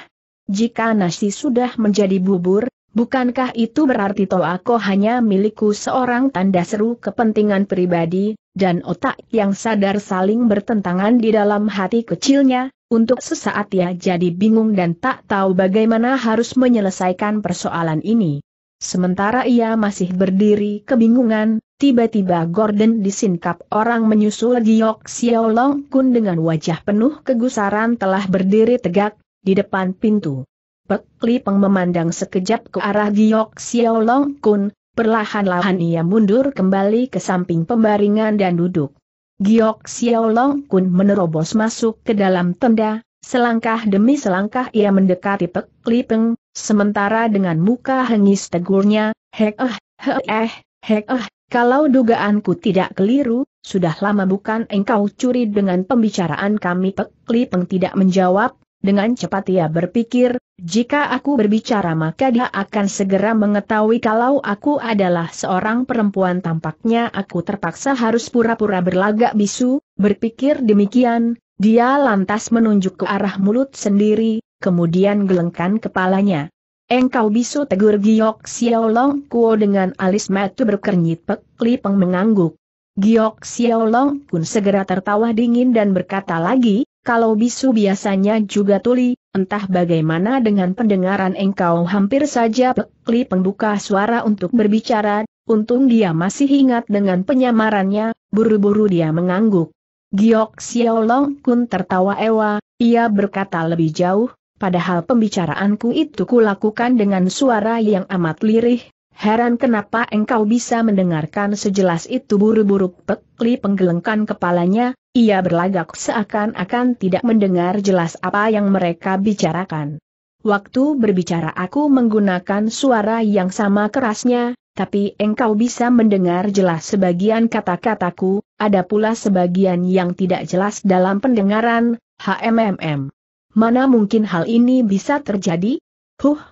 jika nasi sudah menjadi bubur, bukankah itu berarti Toako hanya milikku seorang tanda seru kepentingan pribadi, dan otak yang sadar saling bertentangan di dalam hati kecilnya, untuk sesaat ya jadi bingung dan tak tahu bagaimana harus menyelesaikan persoalan ini. Sementara ia masih berdiri kebingungan, Tiba-tiba Gordon disingkap orang menyusul Giok Xiao Kun dengan wajah penuh kegusaran telah berdiri tegak, di depan pintu. Pek Li Peng memandang sekejap ke arah Giok Xiao Kun, perlahan-lahan ia mundur kembali ke samping pembaringan dan duduk. Giok Xiao Long Kun menerobos masuk ke dalam tenda, selangkah demi selangkah ia mendekati Pek Li Peng, sementara dengan muka hengis tegurnya, hek eh, hek eh, hek eh, kalau dugaanku tidak keliru, sudah lama bukan engkau curi dengan pembicaraan kami Pek Li Peng tidak menjawab, dengan cepat ia berpikir, jika aku berbicara maka dia akan segera mengetahui kalau aku adalah seorang perempuan tampaknya aku terpaksa harus pura-pura berlagak bisu, berpikir demikian, dia lantas menunjuk ke arah mulut sendiri, kemudian gelengkan kepalanya. Engkau bisu tegur Giok Xiaolong Kuo dengan alis mata berkernyit peklipeng mengangguk. Giok Xiaolong pun segera tertawa dingin dan berkata lagi, kalau bisu biasanya juga tuli, entah bagaimana dengan pendengaran engkau hampir saja peklipeng buka suara untuk berbicara, untung dia masih ingat dengan penyamarannya, buru-buru dia mengangguk. Giok Xiaolong pun tertawa ewa, ia berkata lebih jauh, padahal pembicaraanku itu kulakukan dengan suara yang amat lirih, heran kenapa engkau bisa mendengarkan sejelas itu buru-buru pekli penggelengkan kepalanya, ia berlagak seakan-akan tidak mendengar jelas apa yang mereka bicarakan. Waktu berbicara aku menggunakan suara yang sama kerasnya, tapi engkau bisa mendengar jelas sebagian kata-kataku, ada pula sebagian yang tidak jelas dalam pendengaran, HMMM. Mana mungkin hal ini bisa terjadi? Huh,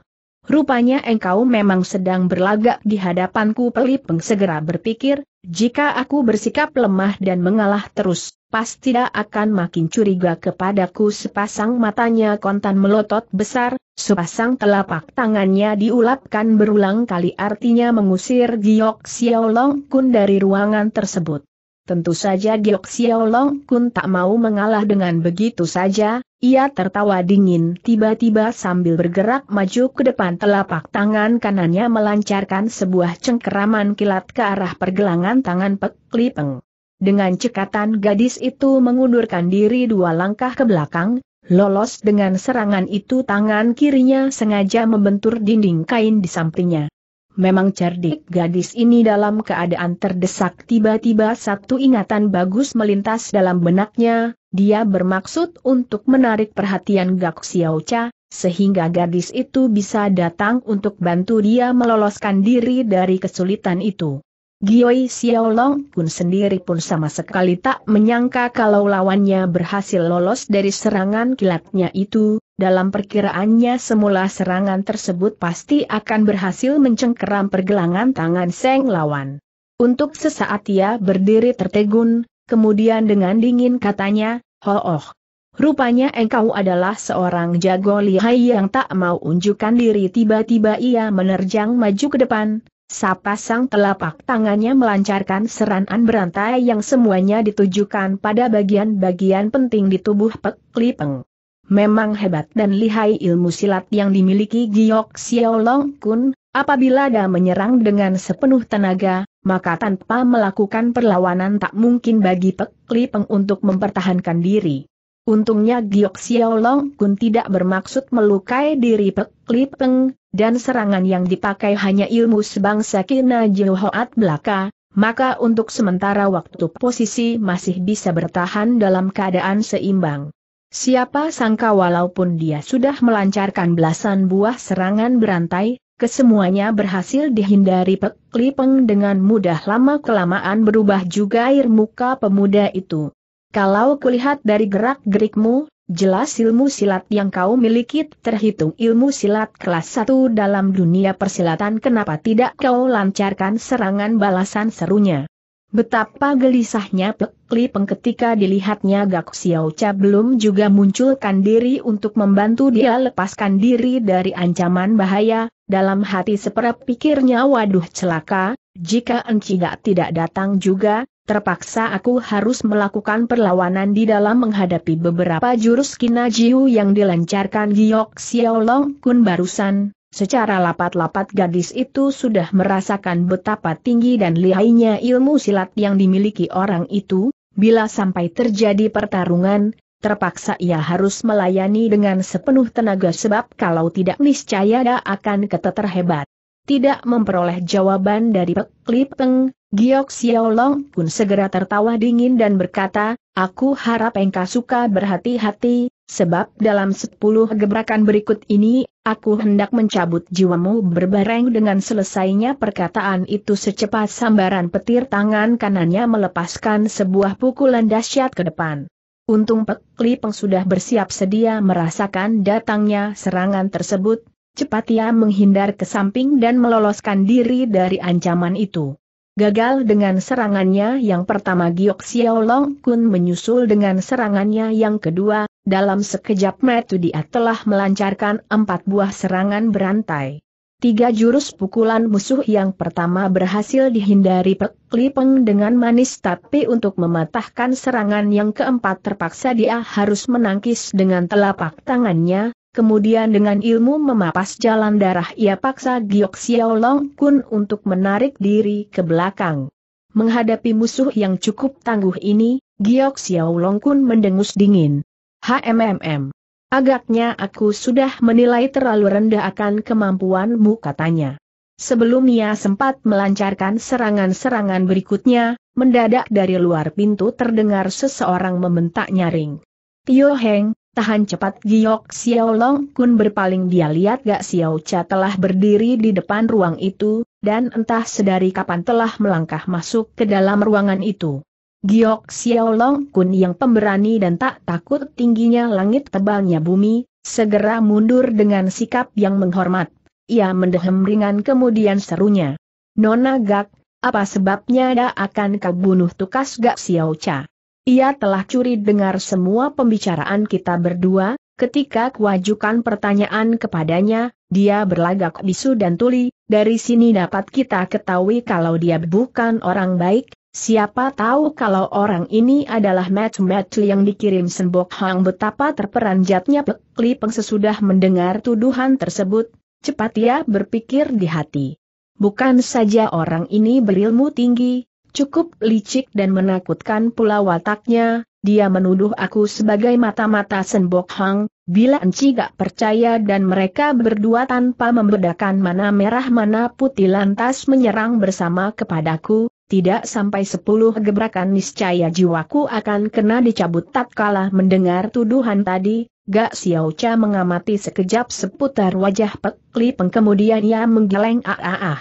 Rupanya engkau memang sedang berlagak di hadapanku Pelipeng segera berpikir, jika aku bersikap lemah dan mengalah terus, pasti tidak akan makin curiga kepadaku sepasang matanya kontan melotot besar, sepasang telapak tangannya diulapkan berulang kali artinya mengusir Giok Xiaolong Kun dari ruangan tersebut. Tentu saja Giok Xiaolong Kun tak mau mengalah dengan begitu saja, ia tertawa dingin tiba-tiba sambil bergerak maju ke depan telapak tangan kanannya melancarkan sebuah cengkeraman kilat ke arah pergelangan tangan Pek Lipeng. Dengan cekatan gadis itu mengundurkan diri dua langkah ke belakang, lolos dengan serangan itu tangan kirinya sengaja membentur dinding kain di sampingnya. Memang cerdik gadis ini dalam keadaan terdesak tiba-tiba satu ingatan bagus melintas dalam benaknya, dia bermaksud untuk menarik perhatian Gak Xiaocha, Cha, sehingga gadis itu bisa datang untuk bantu dia meloloskan diri dari kesulitan itu. Gioi Xiaolong pun sendiri pun sama sekali tak menyangka kalau lawannya berhasil lolos dari serangan kilatnya itu, dalam perkiraannya semula serangan tersebut pasti akan berhasil mencengkeram pergelangan tangan Seng lawan. Untuk sesaat ia berdiri tertegun, kemudian dengan dingin katanya, Hooh, rupanya engkau adalah seorang jago lihai yang tak mau unjukkan diri tiba-tiba ia menerjang maju ke depan, Sapa sang telapak tangannya melancarkan serangan berantai yang semuanya ditujukan pada bagian-bagian penting di tubuh Pek Lipeng. Memang hebat dan lihai ilmu silat yang dimiliki Giok Xiao Long Kun, apabila dia menyerang dengan sepenuh tenaga, maka tanpa melakukan perlawanan tak mungkin bagi Pek Lipeng untuk mempertahankan diri. Untungnya Giok Xiaolong Kun tidak bermaksud melukai diri Pek Lipeng, dan serangan yang dipakai hanya ilmu sebangsa Kina Jihoat belaka, maka untuk sementara waktu posisi masih bisa bertahan dalam keadaan seimbang. Siapa sangka walaupun dia sudah melancarkan belasan buah serangan berantai, kesemuanya berhasil dihindari peklipeng dengan mudah lama-kelamaan berubah juga air muka pemuda itu. Kalau kulihat dari gerak-gerikmu, Jelas ilmu silat yang kau miliki terhitung ilmu silat kelas 1 dalam dunia persilatan kenapa tidak kau lancarkan serangan balasan serunya. Betapa gelisahnya Pek Li Peng ketika dilihatnya Gak Xiao Cha belum juga munculkan diri untuk membantu dia lepaskan diri dari ancaman bahaya, dalam hati seperap pikirnya waduh celaka, jika Enci Gak tidak datang juga, terpaksa aku harus melakukan perlawanan di dalam menghadapi beberapa jurus kinajiu yang dilancarkan Giok Xiaolong Kun barusan. Secara lapat-lapat gadis itu sudah merasakan betapa tinggi dan lihainya ilmu silat yang dimiliki orang itu, bila sampai terjadi pertarungan, terpaksa ia harus melayani dengan sepenuh tenaga sebab kalau tidak niscaya dia akan keteter hebat. Tidak memperoleh jawaban dari Pek Li Peng, Giok Xiaolong pun segera tertawa dingin dan berkata, Aku harap engkau suka berhati-hati, sebab dalam sepuluh gebrakan berikut ini, aku hendak mencabut jiwamu berbareng dengan selesainya perkataan itu secepat sambaran petir tangan kanannya melepaskan sebuah pukulan dahsyat ke depan. Untung Pek Li sudah bersiap sedia merasakan datangnya serangan tersebut, cepat ia menghindar ke samping dan meloloskan diri dari ancaman itu. Gagal dengan serangannya yang pertama Giok Xiao Long Kun menyusul dengan serangannya yang kedua, dalam sekejap metu dia telah melancarkan empat buah serangan berantai. Tiga jurus pukulan musuh yang pertama berhasil dihindari peklipeng dengan manis tapi untuk mematahkan serangan yang keempat terpaksa dia harus menangkis dengan telapak tangannya, Kemudian dengan ilmu memapas jalan darah ia paksa Giok Xiao Long Kun untuk menarik diri ke belakang. Menghadapi musuh yang cukup tangguh ini, Giok Xiao Long Kun mendengus dingin. HMMM. Agaknya aku sudah menilai terlalu rendah akan kemampuanmu katanya. Sebelum ia sempat melancarkan serangan-serangan berikutnya, mendadak dari luar pintu terdengar seseorang membentak nyaring. Tio Heng, Tahan cepat Giok Xiao Long Kun berpaling dia lihat Gak Xiao Cha telah berdiri di depan ruang itu, dan entah sedari kapan telah melangkah masuk ke dalam ruangan itu. Giok Xiao Long Kun yang pemberani dan tak takut tingginya langit tebalnya bumi, segera mundur dengan sikap yang menghormat. Ia mendehem ringan kemudian serunya. Nona Gak, apa sebabnya ada akan kau bunuh tukas Gak Xiao Cha? Ia telah curi dengar semua pembicaraan kita berdua, ketika kuajukan pertanyaan kepadanya, dia berlagak bisu dan tuli, dari sini dapat kita ketahui kalau dia bukan orang baik, siapa tahu kalau orang ini adalah match match yang dikirim Senbok Hang betapa terperanjatnya Pek Li Peng sesudah mendengar tuduhan tersebut, cepat ia berpikir di hati. Bukan saja orang ini berilmu tinggi, Cukup licik dan menakutkan pula wataknya, dia menuduh aku sebagai mata-mata sembok hang, bila enci gak percaya dan mereka berdua tanpa membedakan mana merah mana putih lantas menyerang bersama kepadaku, tidak sampai sepuluh gebrakan niscaya jiwaku akan kena dicabut tak kalah mendengar tuduhan tadi, Gak Xiao mengamati sekejap seputar wajah Pek Li Peng kemudian ia menggeleng ah, ah, ah.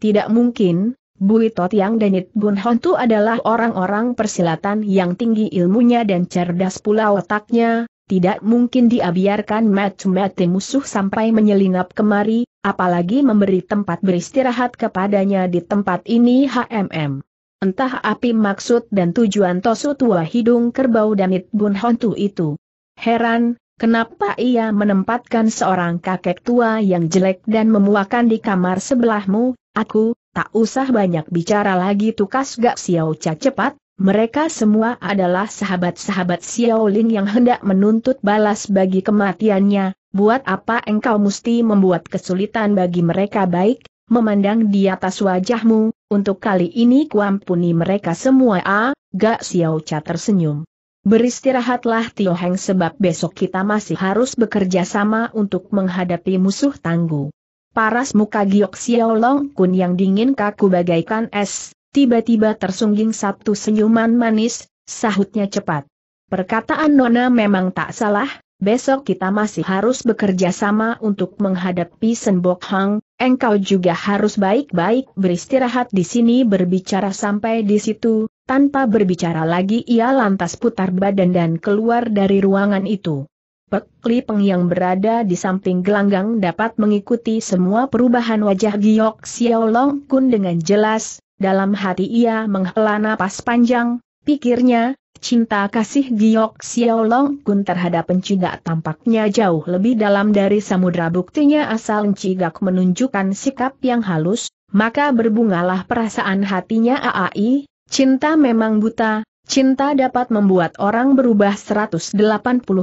Tidak mungkin, Bui Yang dan It Bun Hontu adalah orang-orang persilatan yang tinggi ilmunya dan cerdas pula otaknya, tidak mungkin diabiarkan mati-mati musuh sampai menyelinap kemari, apalagi memberi tempat beristirahat kepadanya di tempat ini HMM. Entah api maksud dan tujuan Tosu tua hidung kerbau dan It Bun Hontu itu. Heran, Kenapa ia menempatkan seorang kakek tua yang jelek dan memuakan di kamar sebelahmu, aku, Tak usah banyak bicara lagi tukas Gak Xiao Cha cepat, mereka semua adalah sahabat-sahabat Xiao Ling yang hendak menuntut balas bagi kematiannya, buat apa engkau mesti membuat kesulitan bagi mereka baik, memandang di atas wajahmu, untuk kali ini kuampuni mereka semua ah, Gak Xiao Cha tersenyum. Beristirahatlah Tio Heng sebab besok kita masih harus bekerja sama untuk menghadapi musuh tangguh. Paras muka Giok Xiaolong Kun yang dingin kaku bagaikan es, tiba-tiba tersungging satu senyuman manis, sahutnya cepat. Perkataan Nona memang tak salah, besok kita masih harus bekerja sama untuk menghadapi Senbok Hang, engkau juga harus baik-baik beristirahat di sini berbicara sampai di situ, tanpa berbicara lagi ia lantas putar badan dan keluar dari ruangan itu. Pekli Peng yang berada di samping gelanggang dapat mengikuti semua perubahan wajah Giok Xiao Long Kun dengan jelas, dalam hati ia menghela napas panjang, pikirnya, cinta kasih Giok Xiao Long Kun terhadap pencinta tampaknya jauh lebih dalam dari samudra buktinya asal cigak menunjukkan sikap yang halus, maka berbungalah perasaan hatinya AAI, cinta memang buta, Cinta dapat membuat orang berubah 180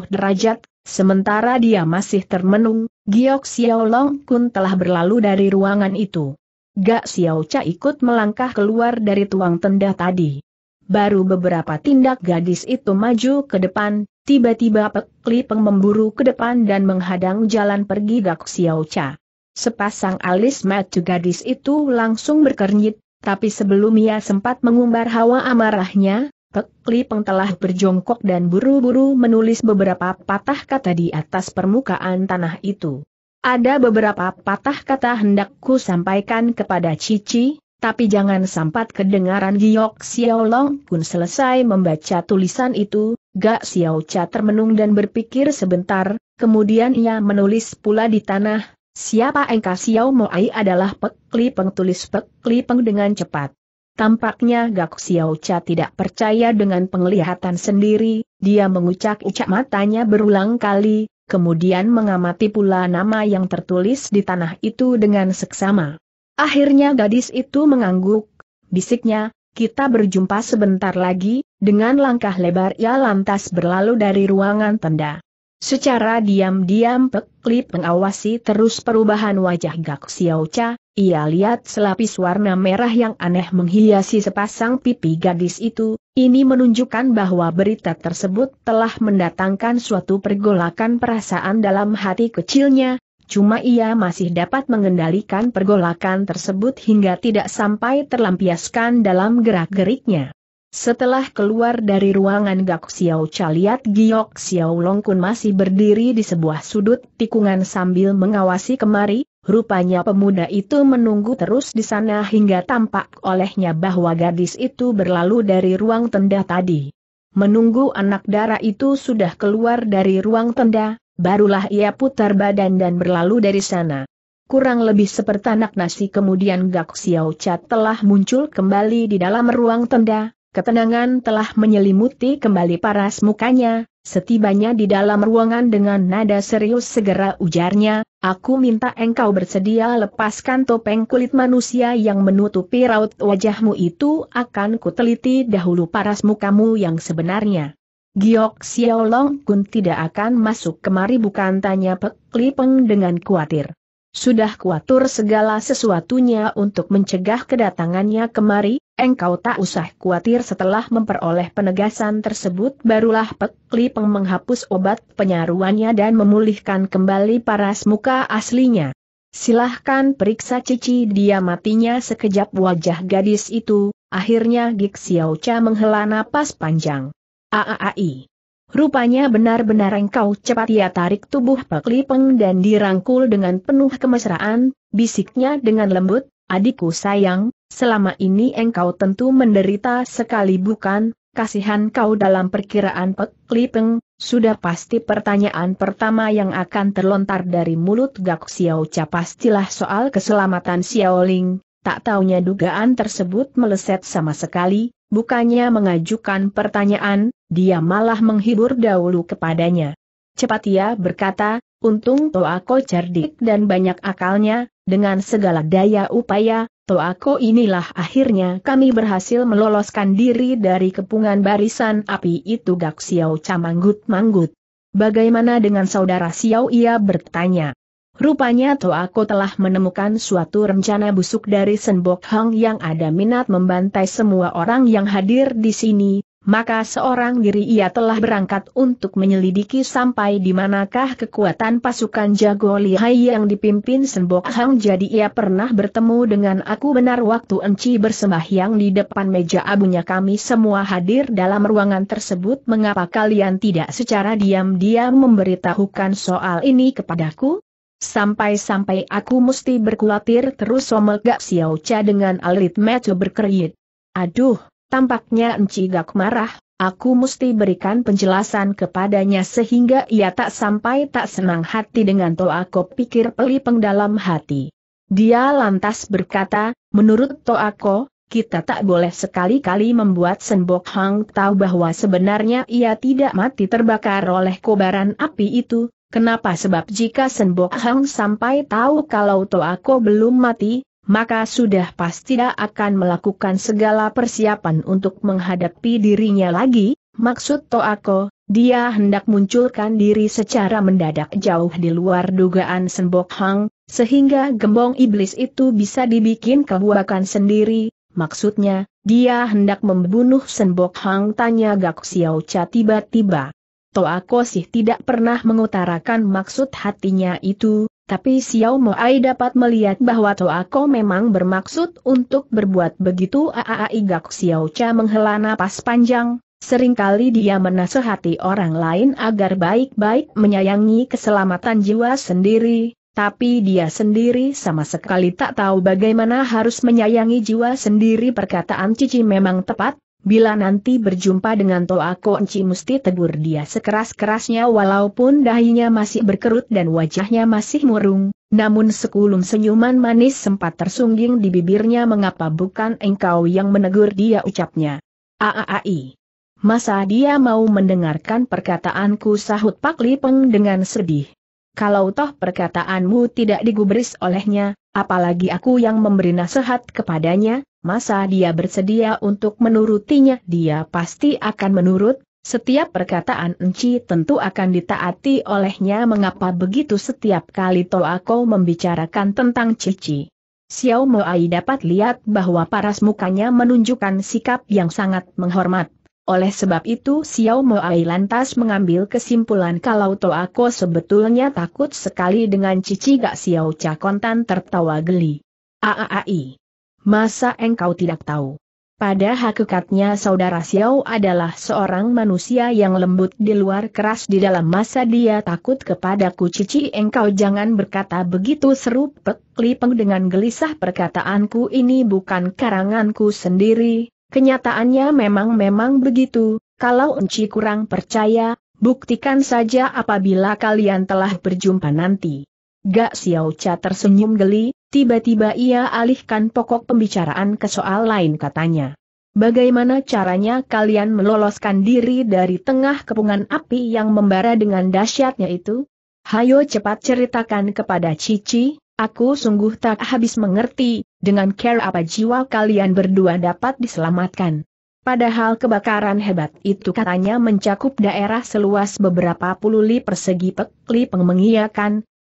derajat, Sementara dia masih termenung, Giok Xiao Long Kun telah berlalu dari ruangan itu. Gak Xiao Cha ikut melangkah keluar dari tuang tenda tadi. Baru beberapa tindak gadis itu maju ke depan, tiba-tiba Pek Lipeng memburu ke depan dan menghadang jalan pergi Gak Xiao Cha. Sepasang alis mata gadis itu langsung berkernyit, tapi sebelum ia sempat mengumbar hawa amarahnya, Pek Lipeng telah berjongkok dan buru-buru menulis beberapa patah kata di atas permukaan tanah itu. Ada beberapa patah kata hendakku sampaikan kepada Cici, tapi jangan sampai kedengaran Giok Long pun selesai membaca tulisan itu, Gak Xiao Cha termenung dan berpikir sebentar, kemudian ia menulis pula di tanah, siapa engkau Xiao Moai adalah Pek Lipeng tulis Pek Lipeng dengan cepat. Tampaknya Gak Xiao tidak percaya dengan penglihatan sendiri, dia mengucak-ucak matanya berulang kali, kemudian mengamati pula nama yang tertulis di tanah itu dengan seksama. Akhirnya gadis itu mengangguk, bisiknya, kita berjumpa sebentar lagi, dengan langkah lebar ia lantas berlalu dari ruangan tenda. Secara diam-diam Pek mengawasi terus perubahan wajah Gak Xiao Cha, ia lihat selapis warna merah yang aneh menghiasi sepasang pipi gadis itu, ini menunjukkan bahwa berita tersebut telah mendatangkan suatu pergolakan perasaan dalam hati kecilnya, cuma ia masih dapat mengendalikan pergolakan tersebut hingga tidak sampai terlampiaskan dalam gerak-geriknya. Setelah keluar dari ruangan Gak Xiao Chaliat, Giok Xiao Longkun masih berdiri di sebuah sudut tikungan sambil mengawasi kemari, rupanya pemuda itu menunggu terus di sana hingga tampak olehnya bahwa gadis itu berlalu dari ruang tenda tadi. Menunggu anak darah itu sudah keluar dari ruang tenda, barulah ia putar badan dan berlalu dari sana. Kurang lebih seperti anak nasi kemudian Gak Xiao Cha telah muncul kembali di dalam ruang tenda, Ketenangan telah menyelimuti kembali paras mukanya, setibanya di dalam ruangan dengan nada serius segera ujarnya, aku minta engkau bersedia lepaskan topeng kulit manusia yang menutupi raut wajahmu itu akan kuteliti dahulu paras mukamu yang sebenarnya. Giok Xiaolong Kun tidak akan masuk kemari bukan tanya Pek Lipeng Peng dengan khawatir. Sudah kuatur segala sesuatunya untuk mencegah kedatangannya kemari, engkau tak usah khawatir setelah memperoleh penegasan tersebut barulah Pek Li menghapus obat penyaruannya dan memulihkan kembali paras muka aslinya. Silahkan periksa cici dia matinya sekejap wajah gadis itu, akhirnya Gik Xiao menghela napas panjang. Aaai. Rupanya benar-benar engkau cepat ia tarik tubuh Pak Lipeng dan dirangkul dengan penuh kemesraan, bisiknya dengan lembut, adikku sayang, selama ini engkau tentu menderita sekali bukan, kasihan kau dalam perkiraan Pak Lipeng, sudah pasti pertanyaan pertama yang akan terlontar dari mulut Gak Xiao Cha pastilah soal keselamatan xiao ling. tak taunya dugaan tersebut meleset sama sekali, bukannya mengajukan pertanyaan, dia malah menghibur dahulu kepadanya. Cepat ia berkata, untung Toako cerdik dan banyak akalnya, dengan segala daya upaya, Toako inilah akhirnya kami berhasil meloloskan diri dari kepungan barisan api itu Gak Xiao camanggut-manggut. Bagaimana dengan saudara Xiao ia bertanya. Rupanya Toako telah menemukan suatu rencana busuk dari Senbok Hang yang ada minat membantai semua orang yang hadir di sini, maka seorang diri ia telah berangkat untuk menyelidiki sampai di manakah kekuatan pasukan jago lihai yang dipimpin Senbok Hang jadi ia pernah bertemu dengan aku benar waktu Enci bersembahyang di depan meja abunya kami semua hadir dalam ruangan tersebut mengapa kalian tidak secara diam-diam memberitahukan soal ini kepadaku? Sampai-sampai aku mesti berkulatir terus Somel Gak Xiao dengan alit metu berkerit. Aduh, Tampaknya Enci Gak marah, aku mesti berikan penjelasan kepadanya sehingga ia tak sampai tak senang hati dengan Ko pikir pelipeng dalam hati. Dia lantas berkata, menurut Ko, kita tak boleh sekali-kali membuat Senbok Hang tahu bahwa sebenarnya ia tidak mati terbakar oleh kobaran api itu, Kenapa sebab jika Senbok Hang sampai tahu kalau Ko belum mati, maka sudah pasti dia akan melakukan segala persiapan untuk menghadapi dirinya lagi, maksud Toako, dia hendak munculkan diri secara mendadak jauh di luar dugaan Senbok Hang, sehingga gembong iblis itu bisa dibikin kebuakan sendiri, maksudnya, dia hendak membunuh Senbok Hang tanya Gak Xiao Cha tiba-tiba. Toako sih tidak pernah mengutarakan maksud hatinya itu, tapi Xiao Moai dapat melihat bahwa Toako memang bermaksud untuk berbuat begitu Aai Gak Xiao Cha menghela napas panjang, seringkali dia menasehati orang lain agar baik-baik menyayangi keselamatan jiwa sendiri, tapi dia sendiri sama sekali tak tahu bagaimana harus menyayangi jiwa sendiri perkataan Cici memang tepat, Bila nanti berjumpa dengan Toa Koenci mesti tegur dia sekeras-kerasnya walaupun dahinya masih berkerut dan wajahnya masih murung, namun sekulum senyuman manis sempat tersungging di bibirnya mengapa bukan engkau yang menegur dia ucapnya. Aaai. Masa dia mau mendengarkan perkataanku sahut Pak Lipeng dengan sedih. Kalau toh perkataanmu tidak digubris olehnya, apalagi aku yang memberi nasihat kepadanya, masa dia bersedia untuk menurutinya? Dia pasti akan menurut, setiap perkataan Enci tentu akan ditaati olehnya mengapa begitu setiap kali Toako membicarakan tentang Cici. Xiao Moai dapat lihat bahwa paras mukanya menunjukkan sikap yang sangat menghormat. Oleh sebab itu Xiao Moai lantas mengambil kesimpulan kalau Toako sebetulnya takut sekali dengan Cici Gak Xiao Cakontan tertawa geli. Aaai. Masa engkau tidak tahu? Pada hakikatnya saudara Xiao adalah seorang manusia yang lembut di luar keras di dalam masa dia takut kepadaku cici engkau jangan berkata begitu seru pekli peng dengan gelisah perkataanku ini bukan karanganku sendiri, kenyataannya memang-memang begitu, kalau enci kurang percaya, buktikan saja apabila kalian telah berjumpa nanti. Gak Xiao Cha tersenyum geli, Tiba-tiba ia alihkan pokok pembicaraan ke soal lain katanya. Bagaimana caranya kalian meloloskan diri dari tengah kepungan api yang membara dengan dahsyatnya itu? Hayo cepat ceritakan kepada Cici, aku sungguh tak habis mengerti, dengan care apa jiwa kalian berdua dapat diselamatkan. Padahal kebakaran hebat itu katanya mencakup daerah seluas beberapa puluh li persegi pek li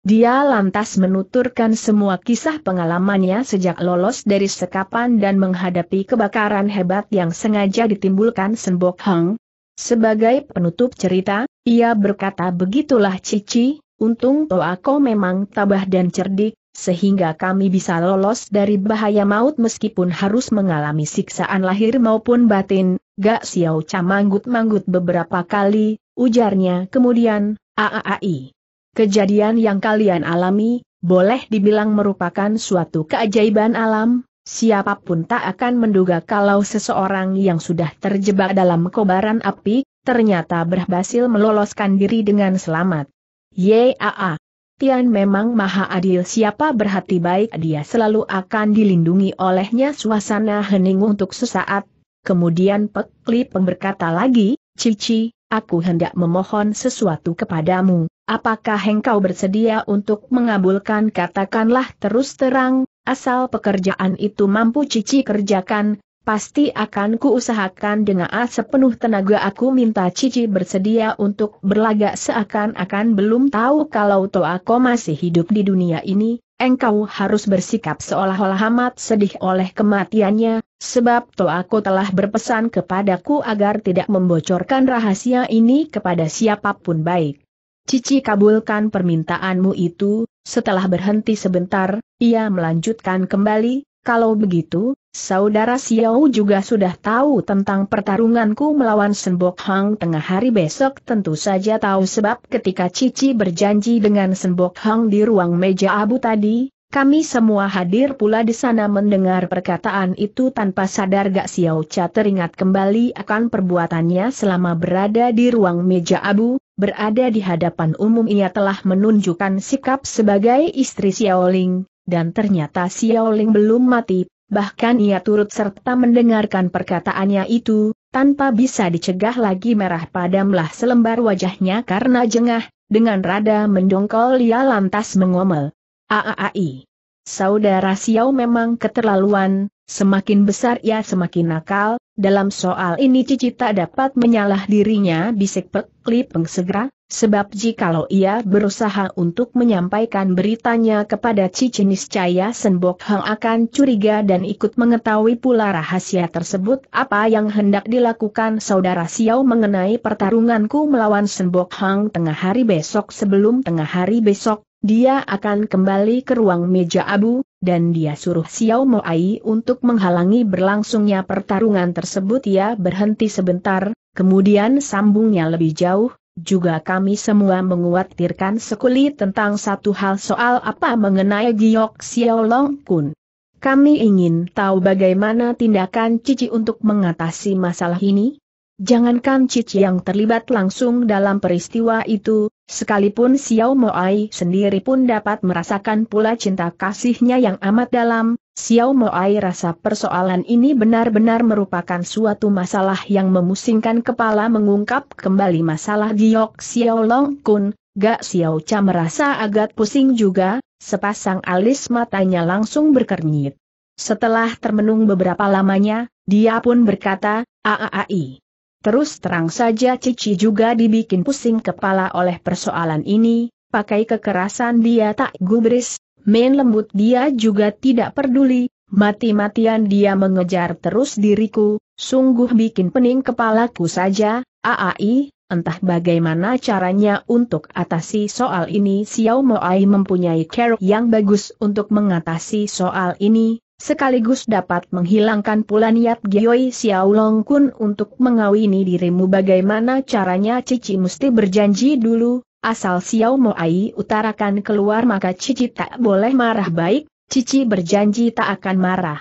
dia lantas menuturkan semua kisah pengalamannya sejak lolos dari sekapan dan menghadapi kebakaran hebat yang sengaja ditimbulkan Senbok hang. Sebagai penutup cerita, ia berkata begitulah Cici, untung Toako memang tabah dan cerdik, sehingga kami bisa lolos dari bahaya maut meskipun harus mengalami siksaan lahir maupun batin, Gak siau camanggut manggut beberapa kali, ujarnya kemudian, aaai. Kejadian yang kalian alami, boleh dibilang merupakan suatu keajaiban alam, siapapun tak akan menduga kalau seseorang yang sudah terjebak dalam kobaran api, ternyata berhasil meloloskan diri dengan selamat. Yaa. Tian memang maha adil siapa berhati baik dia selalu akan dilindungi olehnya suasana hening untuk sesaat. Kemudian Pek Li berkata lagi, Cici, aku hendak memohon sesuatu kepadamu. Apakah engkau bersedia untuk mengabulkan katakanlah terus terang, asal pekerjaan itu mampu Cici kerjakan, pasti akan kuusahakan dengan sepenuh tenaga aku minta Cici bersedia untuk berlagak seakan-akan belum tahu kalau Toako masih hidup di dunia ini, engkau harus bersikap seolah-olah amat sedih oleh kematiannya, sebab Toako telah berpesan kepadaku agar tidak membocorkan rahasia ini kepada siapapun baik. Cici kabulkan permintaanmu itu, setelah berhenti sebentar, ia melanjutkan kembali, kalau begitu, saudara Xiao juga sudah tahu tentang pertarunganku melawan Senbok Hang tengah hari besok tentu saja tahu sebab ketika Cici berjanji dengan Senbok Hang di ruang meja abu tadi, kami semua hadir pula di sana mendengar perkataan itu tanpa sadar Gak Xiao Cha teringat kembali akan perbuatannya selama berada di ruang meja abu, Berada di hadapan umum ia telah menunjukkan sikap sebagai istri Xiaoling, dan ternyata Xiaoling belum mati, bahkan ia turut serta mendengarkan perkataannya itu, tanpa bisa dicegah lagi merah padamlah selembar wajahnya karena jengah, dengan rada mendongkol ia lantas mengomel. Aaai. Saudara Xiao memang keterlaluan, Semakin besar ia semakin nakal, dalam soal ini Cici tak dapat menyalah dirinya bisik pekli pengsegera, sebab jikalau ia berusaha untuk menyampaikan beritanya kepada Cici niscaya Senbok Hang akan curiga dan ikut mengetahui pula rahasia tersebut apa yang hendak dilakukan saudara Xiao mengenai pertarunganku melawan Senbok Hang tengah hari besok sebelum tengah hari besok, dia akan kembali ke ruang meja abu, dan dia suruh Xiao Mo Ai untuk menghalangi berlangsungnya pertarungan tersebut ia berhenti sebentar, kemudian sambungnya lebih jauh, juga kami semua menguatirkan sekuli tentang satu hal soal apa mengenai Giok Xiao Long Kun. Kami ingin tahu bagaimana tindakan Cici untuk mengatasi masalah ini. Jangankan Cici yang terlibat langsung dalam peristiwa itu, Sekalipun Xiao Moai sendiri pun dapat merasakan pula cinta kasihnya yang amat dalam, Xiao Moai rasa persoalan ini benar-benar merupakan suatu masalah yang memusingkan kepala mengungkap kembali masalah Giok Xiao Long Kun, Gak Xiao Cha merasa agak pusing juga, sepasang alis matanya langsung berkernyit. Setelah termenung beberapa lamanya, dia pun berkata, Aaai. Terus terang saja Cici juga dibikin pusing kepala oleh persoalan ini, pakai kekerasan dia tak gubris, main lembut dia juga tidak peduli, mati-matian dia mengejar terus diriku, sungguh bikin pening kepalaku saja, aai, entah bagaimana caranya untuk atasi soal ini Xiao Moai mempunyai care yang bagus untuk mengatasi soal ini, sekaligus dapat menghilangkan pula niat Gioi Long Kun untuk mengawini dirimu bagaimana caranya Cici mesti berjanji dulu, asal Xiao Mo Ai utarakan keluar maka Cici tak boleh marah baik, Cici berjanji tak akan marah.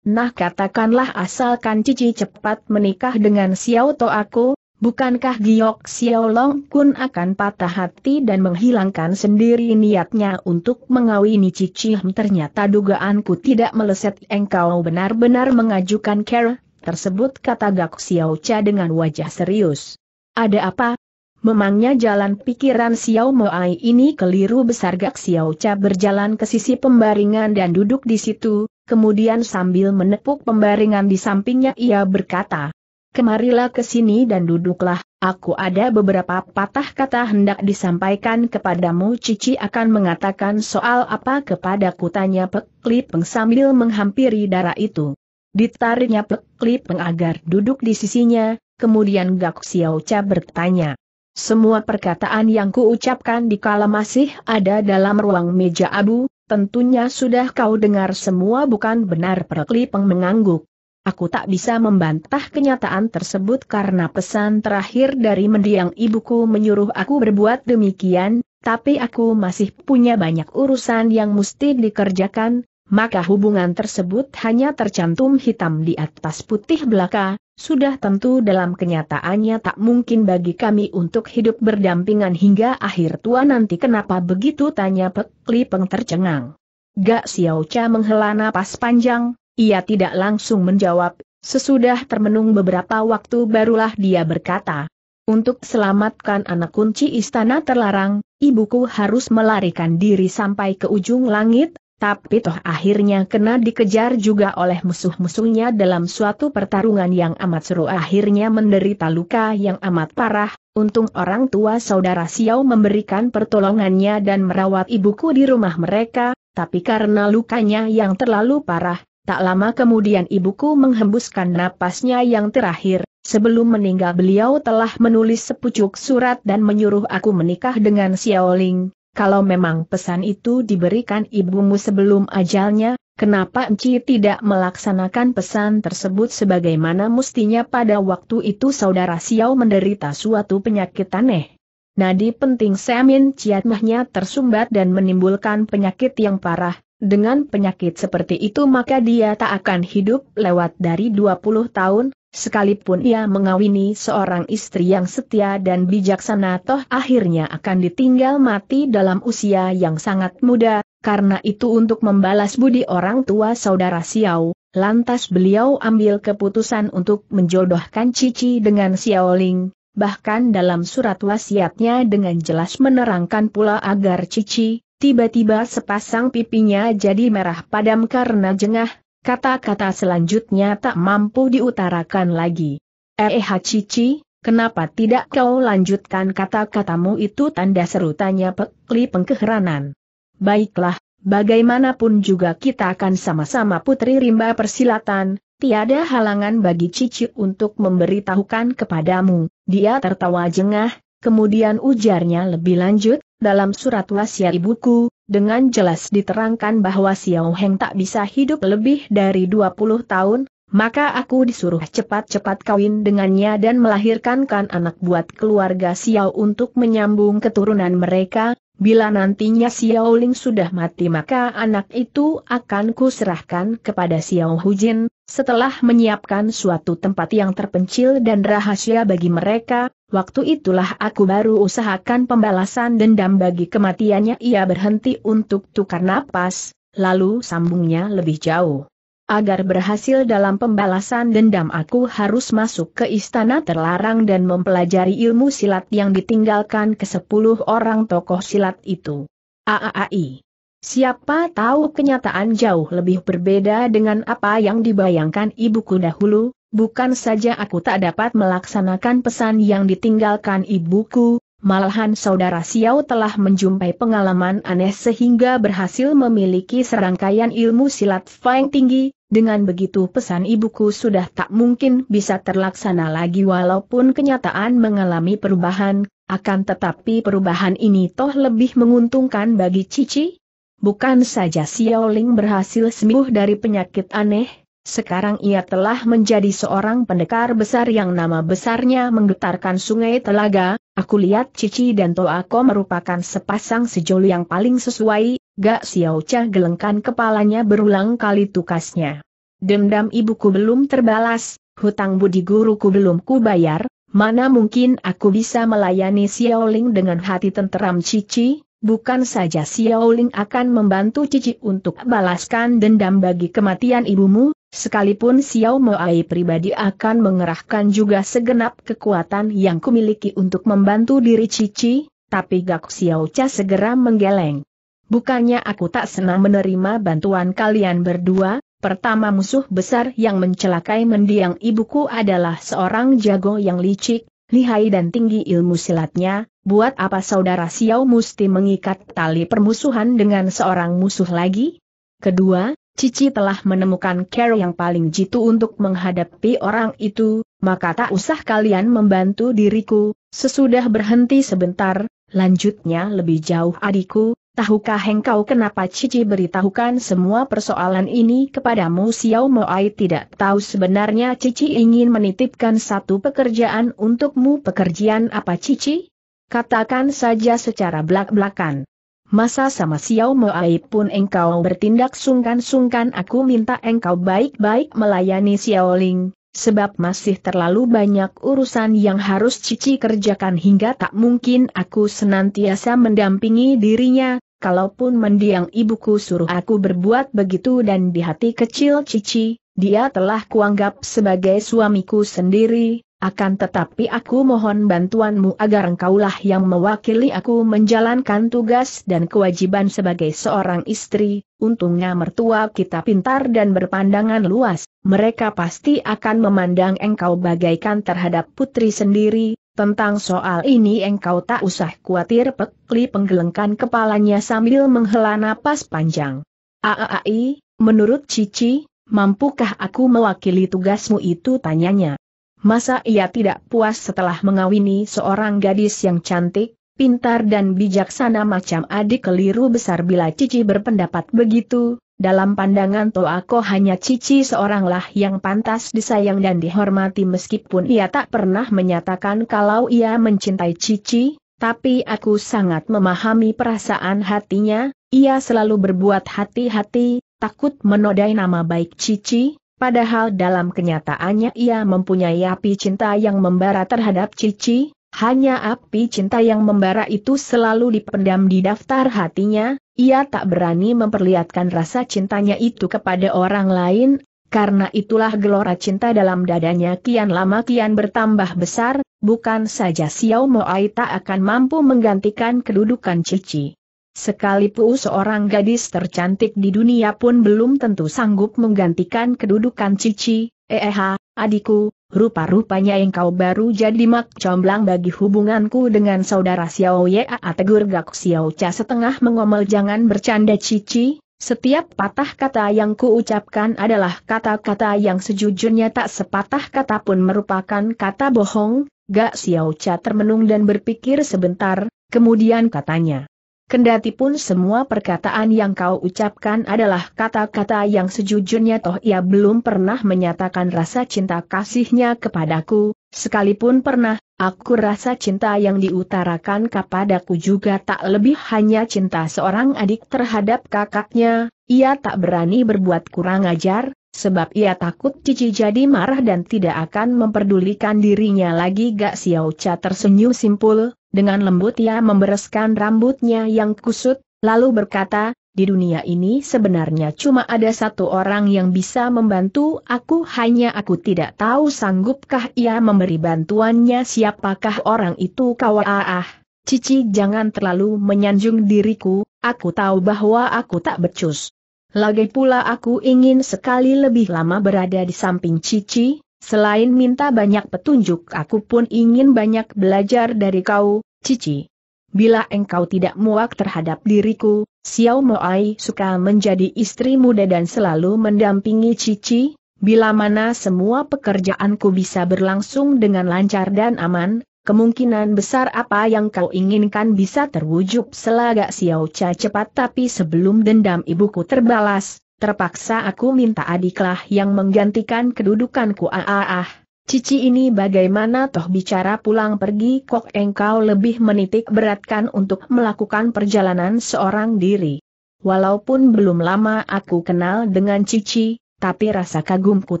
Nah katakanlah asalkan Cici cepat menikah dengan Xiao To aku, Bukankah Giok Xiaolong Kun akan patah hati dan menghilangkan sendiri niatnya untuk mengawini Cici? Ternyata dugaanku tidak meleset engkau benar-benar mengajukan care tersebut kata Gak Xiao Cha dengan wajah serius. Ada apa? Memangnya jalan pikiran Xiao Moai ini keliru besar Gak Xiao Cha berjalan ke sisi pembaringan dan duduk di situ, kemudian sambil menepuk pembaringan di sampingnya ia berkata, kemarilah ke sini dan duduklah, aku ada beberapa patah kata hendak disampaikan kepadamu Cici akan mengatakan soal apa kepada kutanya. Pek Lipeng sambil menghampiri darah itu. Ditariknya Pek Lipeng agar duduk di sisinya, kemudian Gak Xiao Cha bertanya. Semua perkataan yang kuucapkan di kala masih ada dalam ruang meja abu, tentunya sudah kau dengar semua bukan benar Peklip mengangguk. Aku tak bisa membantah kenyataan tersebut karena pesan terakhir dari mendiang ibuku menyuruh aku berbuat demikian, tapi aku masih punya banyak urusan yang mesti dikerjakan, maka hubungan tersebut hanya tercantum hitam di atas putih belaka, sudah tentu dalam kenyataannya tak mungkin bagi kami untuk hidup berdampingan hingga akhir tua nanti kenapa begitu tanya Pek Li Peng tercengang. Gak Xiao Cha menghela napas panjang, ia tidak langsung menjawab, sesudah termenung beberapa waktu barulah dia berkata, untuk selamatkan anak kunci istana terlarang, ibuku harus melarikan diri sampai ke ujung langit, tapi toh akhirnya kena dikejar juga oleh musuh-musuhnya dalam suatu pertarungan yang amat seru akhirnya menderita luka yang amat parah, untung orang tua saudara Xiao memberikan pertolongannya dan merawat ibuku di rumah mereka, tapi karena lukanya yang terlalu parah, Tak lama kemudian ibuku menghembuskan napasnya yang terakhir, sebelum meninggal beliau telah menulis sepucuk surat dan menyuruh aku menikah dengan Xiao Ling. Kalau memang pesan itu diberikan ibumu sebelum ajalnya, kenapa Enci tidak melaksanakan pesan tersebut sebagaimana mestinya pada waktu itu saudara Xiao menderita suatu penyakit aneh? Nadi penting Semin Ciatmahnya tersumbat dan menimbulkan penyakit yang parah, dengan penyakit seperti itu maka dia tak akan hidup lewat dari 20 tahun, sekalipun ia mengawini seorang istri yang setia dan bijaksana toh akhirnya akan ditinggal mati dalam usia yang sangat muda, karena itu untuk membalas budi orang tua saudara Xiao, lantas beliau ambil keputusan untuk menjodohkan Cici dengan Xiaoling, Bahkan dalam surat wasiatnya dengan jelas menerangkan pula agar Cici, Tiba-tiba sepasang pipinya jadi merah padam karena jengah, kata-kata selanjutnya tak mampu diutarakan lagi. Eh, eh Cici, kenapa tidak kau lanjutkan kata-katamu itu tanda tanya pekli pengkeheranan. Baiklah, bagaimanapun juga kita akan sama-sama putri rimba persilatan, tiada halangan bagi Cici untuk memberitahukan kepadamu. Dia tertawa jengah, Kemudian ujarnya lebih lanjut, dalam surat wasiat ibuku, dengan jelas diterangkan bahwa Xiao Heng tak bisa hidup lebih dari 20 tahun, maka aku disuruh cepat-cepat kawin dengannya dan melahirkankan anak buat keluarga Xiao untuk menyambung keturunan mereka, bila nantinya Xiao Ling sudah mati maka anak itu akan kuserahkan kepada Xiao Hujin, setelah menyiapkan suatu tempat yang terpencil dan rahasia bagi mereka, Waktu itulah aku baru usahakan pembalasan dendam bagi kematiannya ia berhenti untuk tukar napas, lalu sambungnya lebih jauh. Agar berhasil dalam pembalasan dendam aku harus masuk ke istana terlarang dan mempelajari ilmu silat yang ditinggalkan ke sepuluh orang tokoh silat itu. AAAI. Siapa tahu kenyataan jauh lebih berbeda dengan apa yang dibayangkan ibuku dahulu, bukan saja aku tak dapat melaksanakan pesan yang ditinggalkan ibuku, malahan saudara Xiao telah menjumpai pengalaman aneh sehingga berhasil memiliki serangkaian ilmu silat Feng tinggi, dengan begitu pesan ibuku sudah tak mungkin bisa terlaksana lagi walaupun kenyataan mengalami perubahan, akan tetapi perubahan ini toh lebih menguntungkan bagi Cici. Bukan saja Xiao Ling berhasil sembuh dari penyakit aneh, sekarang ia telah menjadi seorang pendekar besar yang nama besarnya menggetarkan sungai telaga, aku lihat Cici dan Toako merupakan sepasang sejoli yang paling sesuai, Gak Xiao Cha gelengkan kepalanya berulang kali tukasnya. Dendam ibuku belum terbalas, hutang budi guruku belum kubayar, mana mungkin aku bisa melayani Xiao Ling dengan hati tenteram Cici, Bukan saja Xiao Ling akan membantu Cici untuk balaskan dendam bagi kematian ibumu, Sekalipun Xiao Moai pribadi akan mengerahkan juga segenap kekuatan yang kumiliki untuk membantu diri Cici, tapi Gak Xiao Cha segera menggeleng. Bukannya aku tak senang menerima bantuan kalian berdua, pertama musuh besar yang mencelakai mendiang ibuku adalah seorang jago yang licik, lihai dan tinggi ilmu silatnya, buat apa saudara Xiao mesti mengikat tali permusuhan dengan seorang musuh lagi? Kedua, Cici telah menemukan cara yang paling jitu untuk menghadapi orang itu, maka tak usah kalian membantu diriku, sesudah berhenti sebentar, lanjutnya lebih jauh adikku, tahukah engkau kenapa Cici beritahukan semua persoalan ini kepadamu Xiao Moai tidak tahu sebenarnya Cici ingin menitipkan satu pekerjaan untukmu pekerjaan apa Cici? Katakan saja secara belak-belakan masa sama Xiao Moai pun engkau bertindak sungkan-sungkan aku minta engkau baik-baik melayani Xiao Ling, sebab masih terlalu banyak urusan yang harus Cici kerjakan hingga tak mungkin aku senantiasa mendampingi dirinya, kalaupun mendiang ibuku suruh aku berbuat begitu dan di hati kecil Cici, dia telah kuanggap sebagai suamiku sendiri, akan tetapi aku mohon bantuanmu agar engkaulah yang mewakili aku menjalankan tugas dan kewajiban sebagai seorang istri, untungnya mertua kita pintar dan berpandangan luas, mereka pasti akan memandang engkau bagaikan terhadap putri sendiri, tentang soal ini engkau tak usah khawatir Pekli penggelengkan kepalanya sambil menghela napas panjang. Aai, menurut Cici, mampukah aku mewakili tugasmu itu tanyanya. Masa ia tidak puas setelah mengawini seorang gadis yang cantik, pintar dan bijaksana macam adik keliru besar bila Cici berpendapat begitu, dalam pandangan aku hanya Cici seoranglah yang pantas disayang dan dihormati meskipun ia tak pernah menyatakan kalau ia mencintai Cici, tapi aku sangat memahami perasaan hatinya, ia selalu berbuat hati-hati, takut menodai nama baik Cici, Padahal dalam kenyataannya ia mempunyai api cinta yang membara terhadap Cici, hanya api cinta yang membara itu selalu dipendam di daftar hatinya, ia tak berani memperlihatkan rasa cintanya itu kepada orang lain, karena itulah gelora cinta dalam dadanya kian lama kian bertambah besar, bukan saja Xiao Moai tak akan mampu menggantikan kedudukan Cici. Sekalipun seorang gadis tercantik di dunia pun belum tentu sanggup menggantikan kedudukan Cici, eh adikku, rupa-rupanya engkau baru jadi mak comblang bagi hubunganku dengan saudara Xiao Ya tegur Gak Xiao Cha setengah mengomel jangan bercanda Cici, setiap patah kata yang kuucapkan adalah kata-kata yang sejujurnya tak sepatah kata pun merupakan kata bohong, Gak Xiao Cha termenung dan berpikir sebentar, kemudian katanya. Kendati pun semua perkataan yang kau ucapkan adalah kata-kata yang sejujurnya toh ia belum pernah menyatakan rasa cinta kasihnya kepadaku, sekalipun pernah, aku rasa cinta yang diutarakan kepadaku juga tak lebih hanya cinta seorang adik terhadap kakaknya, ia tak berani berbuat kurang ajar, Sebab ia takut Cici jadi marah dan tidak akan memperdulikan dirinya lagi Gak Xiao Cha tersenyum simpul, dengan lembut ia membereskan rambutnya yang kusut, lalu berkata, di dunia ini sebenarnya cuma ada satu orang yang bisa membantu aku hanya aku tidak tahu sanggupkah ia memberi bantuannya siapakah orang itu kawaah. Ah. Cici jangan terlalu menyanjung diriku, aku tahu bahwa aku tak becus. Lagi pula aku ingin sekali lebih lama berada di samping Cici, selain minta banyak petunjuk aku pun ingin banyak belajar dari kau, Cici. Bila engkau tidak muak terhadap diriku, Xiao Moai suka menjadi istri muda dan selalu mendampingi Cici, bila mana semua pekerjaanku bisa berlangsung dengan lancar dan aman, kemungkinan besar apa yang kau inginkan bisa terwujud selagak Xiao Cha cepat tapi sebelum dendam ibuku terbalas, terpaksa aku minta adiklah yang menggantikan kedudukanku ah ah ah. Cici ini bagaimana toh bicara pulang pergi kok engkau lebih menitik beratkan untuk melakukan perjalanan seorang diri. Walaupun belum lama aku kenal dengan Cici, tapi rasa kagumku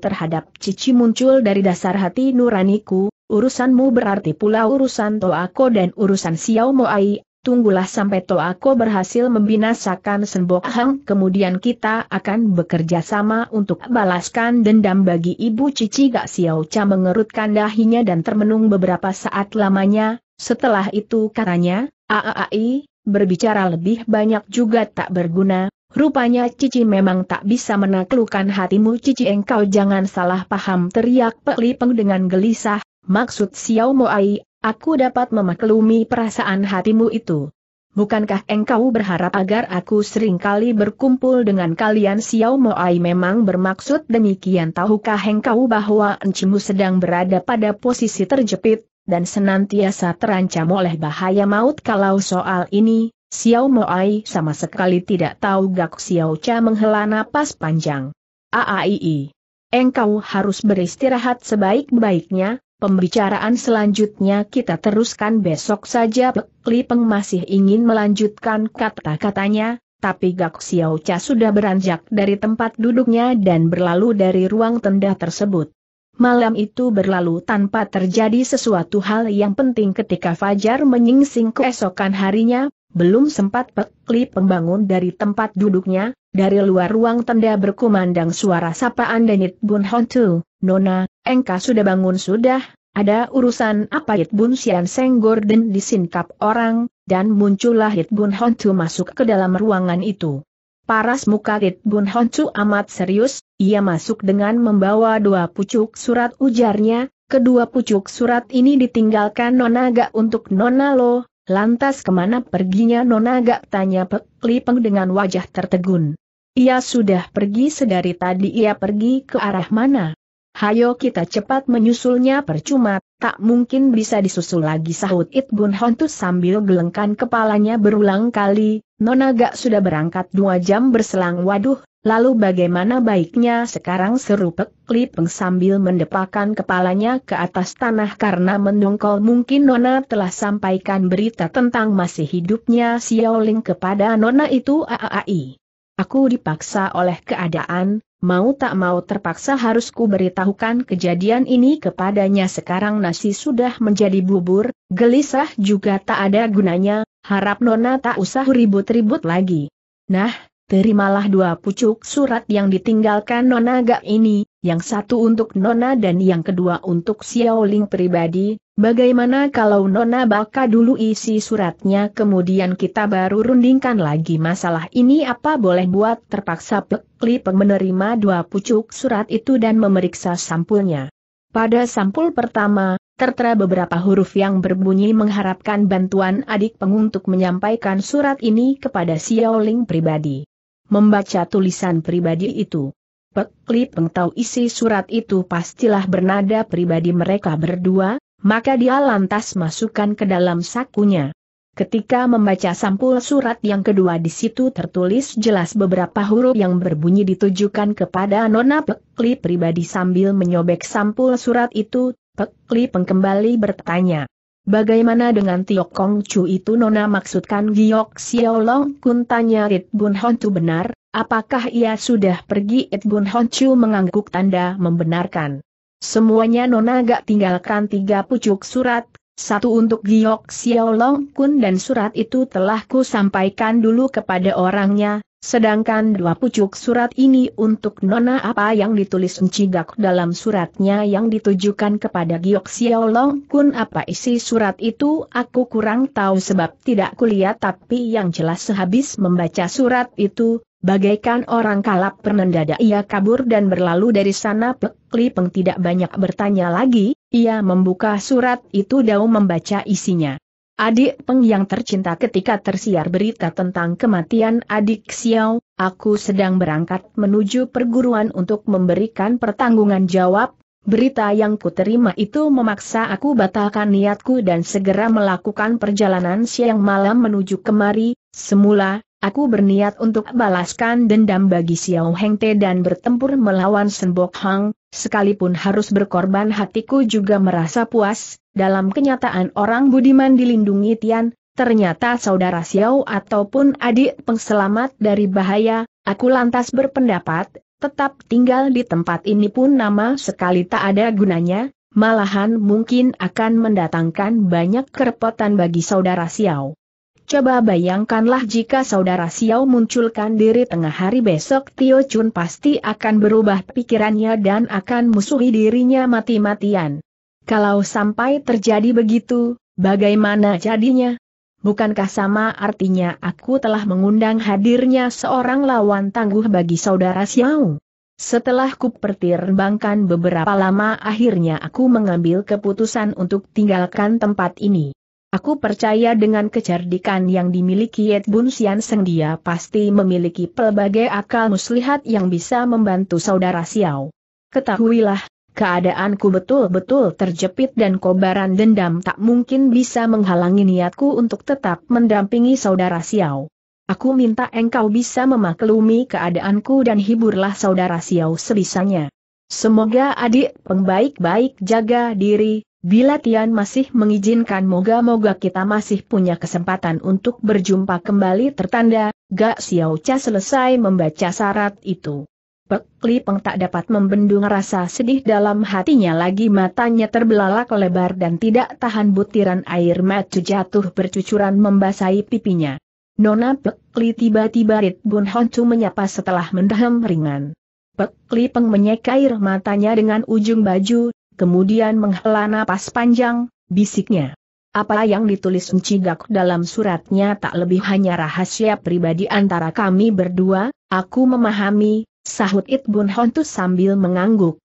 terhadap Cici muncul dari dasar hati nuraniku, urusanmu berarti pula urusan Toako dan urusan Xiao Moai, tunggulah sampai Toako berhasil membinasakan Senbok Hang kemudian kita akan bekerja sama untuk balaskan dendam bagi Ibu Cici Gak Xiao Cha mengerutkan dahinya dan termenung beberapa saat lamanya, setelah itu katanya, aai berbicara lebih banyak juga tak berguna, Rupanya Cici memang tak bisa menaklukkan hatimu Cici engkau jangan salah paham teriak Pek Lipeng dengan gelisah, Maksud Xiao Moai, aku dapat memaklumi perasaan hatimu itu. Bukankah engkau berharap agar aku seringkali berkumpul dengan kalian Xiao Moai memang bermaksud demikian tahukah engkau bahwa encimu sedang berada pada posisi terjepit, dan senantiasa terancam oleh bahaya maut kalau soal ini, Xiao Moai sama sekali tidak tahu Gak Xiao Cha menghela napas panjang. Aai. Engkau harus beristirahat sebaik-baiknya, Pembicaraan selanjutnya kita teruskan besok saja. Li Peng masih ingin melanjutkan kata-katanya, tapi Gak Xiao Cha sudah beranjak dari tempat duduknya dan berlalu dari ruang tenda tersebut. Malam itu berlalu tanpa terjadi sesuatu hal yang penting ketika Fajar menyingsing keesokan harinya, belum sempat Pek Li dari tempat duduknya, dari luar ruang tenda berkumandang suara sapaan Denit Bun Hontu, Nona, Engka sudah bangun sudah, ada urusan apa Hit Bun sian Seng Gordon disingkap orang, dan muncullah Hit Bun Hon masuk ke dalam ruangan itu. Paras muka Hit Bun Hon amat serius, ia masuk dengan membawa dua pucuk surat ujarnya, kedua pucuk surat ini ditinggalkan Nonaga untuk Nona Lo, lantas kemana perginya Nonaga tanya Pek peng dengan wajah tertegun. Ia sudah pergi sedari tadi ia pergi ke arah mana? Hayo kita cepat menyusulnya percuma, tak mungkin bisa disusul lagi sahut Itbun Hontus sambil gelengkan kepalanya berulang kali, Nona Gak sudah berangkat dua jam berselang waduh, lalu bagaimana baiknya sekarang seru Pek sambil mendepakan kepalanya ke atas tanah karena mendongkol mungkin Nona telah sampaikan berita tentang masih hidupnya Xiaoling kepada Nona itu aai. Aku dipaksa oleh keadaan, mau tak mau terpaksa harus ku beritahukan kejadian ini kepadanya sekarang nasi sudah menjadi bubur, gelisah juga tak ada gunanya, harap Nona tak usah ribut-ribut lagi. Nah, terimalah dua pucuk surat yang ditinggalkan Nona Gak ini, yang satu untuk Nona dan yang kedua untuk Xiaoling pribadi, Bagaimana kalau Nona Baka dulu isi suratnya kemudian kita baru rundingkan lagi masalah ini apa boleh buat terpaksa Peng menerima dua pucuk surat itu dan memeriksa sampulnya. Pada sampul pertama, tertera beberapa huruf yang berbunyi mengharapkan bantuan adik Peng untuk menyampaikan surat ini kepada Xiao Ling pribadi. Membaca tulisan pribadi itu. Pek Li Peng tahu isi surat itu pastilah bernada pribadi mereka berdua, maka dia lantas masukkan ke dalam sakunya. Ketika membaca sampul surat yang kedua di situ tertulis jelas beberapa huruf yang berbunyi ditujukan kepada Nona Pekli pribadi sambil menyobek sampul surat itu, Pekli pengkembali bertanya. Bagaimana dengan Tiok Kong Chu itu Nona maksudkan Giok Xiaolong Kun tanya Rit Bun Hon benar, apakah ia sudah pergi Rit Bun Hon Chu mengangguk tanda membenarkan. Semuanya Nona gak tinggalkan tiga pucuk surat, satu untuk Giok Xiao Kun dan surat itu telah ku sampaikan dulu kepada orangnya, sedangkan dua pucuk surat ini untuk Nona apa yang ditulis Ncigak dalam suratnya yang ditujukan kepada Giok Xiao Kun apa isi surat itu aku kurang tahu sebab tidak kulihat tapi yang jelas sehabis membaca surat itu, Bagaikan orang kalap penendada ia kabur dan berlalu dari sana Pek Peng tidak banyak bertanya lagi, ia membuka surat itu dan membaca isinya. Adik Peng yang tercinta ketika tersiar berita tentang kematian adik Xiao, aku sedang berangkat menuju perguruan untuk memberikan pertanggungan jawab, berita yang kuterima itu memaksa aku batalkan niatku dan segera melakukan perjalanan siang malam menuju kemari, semula, Aku berniat untuk balaskan dendam bagi Xiao Heng Te dan bertempur melawan Senbok Hang, sekalipun harus berkorban hatiku juga merasa puas, dalam kenyataan orang budiman dilindungi Tian, ternyata saudara Xiao ataupun adik pengselamat dari bahaya, aku lantas berpendapat, tetap tinggal di tempat ini pun nama sekali tak ada gunanya, malahan mungkin akan mendatangkan banyak kerepotan bagi saudara Xiao. Coba bayangkanlah jika saudara Xiao munculkan diri tengah hari besok Tio Chun pasti akan berubah pikirannya dan akan musuhi dirinya mati-matian. Kalau sampai terjadi begitu, bagaimana jadinya? Bukankah sama artinya aku telah mengundang hadirnya seorang lawan tangguh bagi saudara Xiao? Setelah kupertimbangkan beberapa lama akhirnya aku mengambil keputusan untuk tinggalkan tempat ini. Aku percaya dengan kecerdikan yang dimiliki Yet Bun Sian Seng dia pasti memiliki pelbagai akal muslihat yang bisa membantu saudara Xiao. Ketahuilah, keadaanku betul-betul terjepit dan kobaran dendam tak mungkin bisa menghalangi niatku untuk tetap mendampingi saudara Xiao. Aku minta engkau bisa memaklumi keadaanku dan hiburlah saudara Xiao sebisanya. Semoga adik pengbaik baik jaga diri, Bila Tian masih mengizinkan moga-moga kita masih punya kesempatan untuk berjumpa kembali tertanda, Gak Xiao Cha selesai membaca syarat itu. Pek Li Peng tak dapat membendung rasa sedih dalam hatinya lagi matanya terbelalak lebar dan tidak tahan butiran air mata jatuh bercucuran membasahi pipinya. Nona Pek Li tiba-tiba Rit Bun Honcu menyapa setelah mendaham ringan. Pek Li Peng menyeka air matanya dengan ujung baju, kemudian menghela napas panjang, bisiknya. Apa yang ditulis Encidak dalam suratnya tak lebih hanya rahasia pribadi antara kami berdua, aku memahami, sahut Itbun Hontus sambil mengangguk.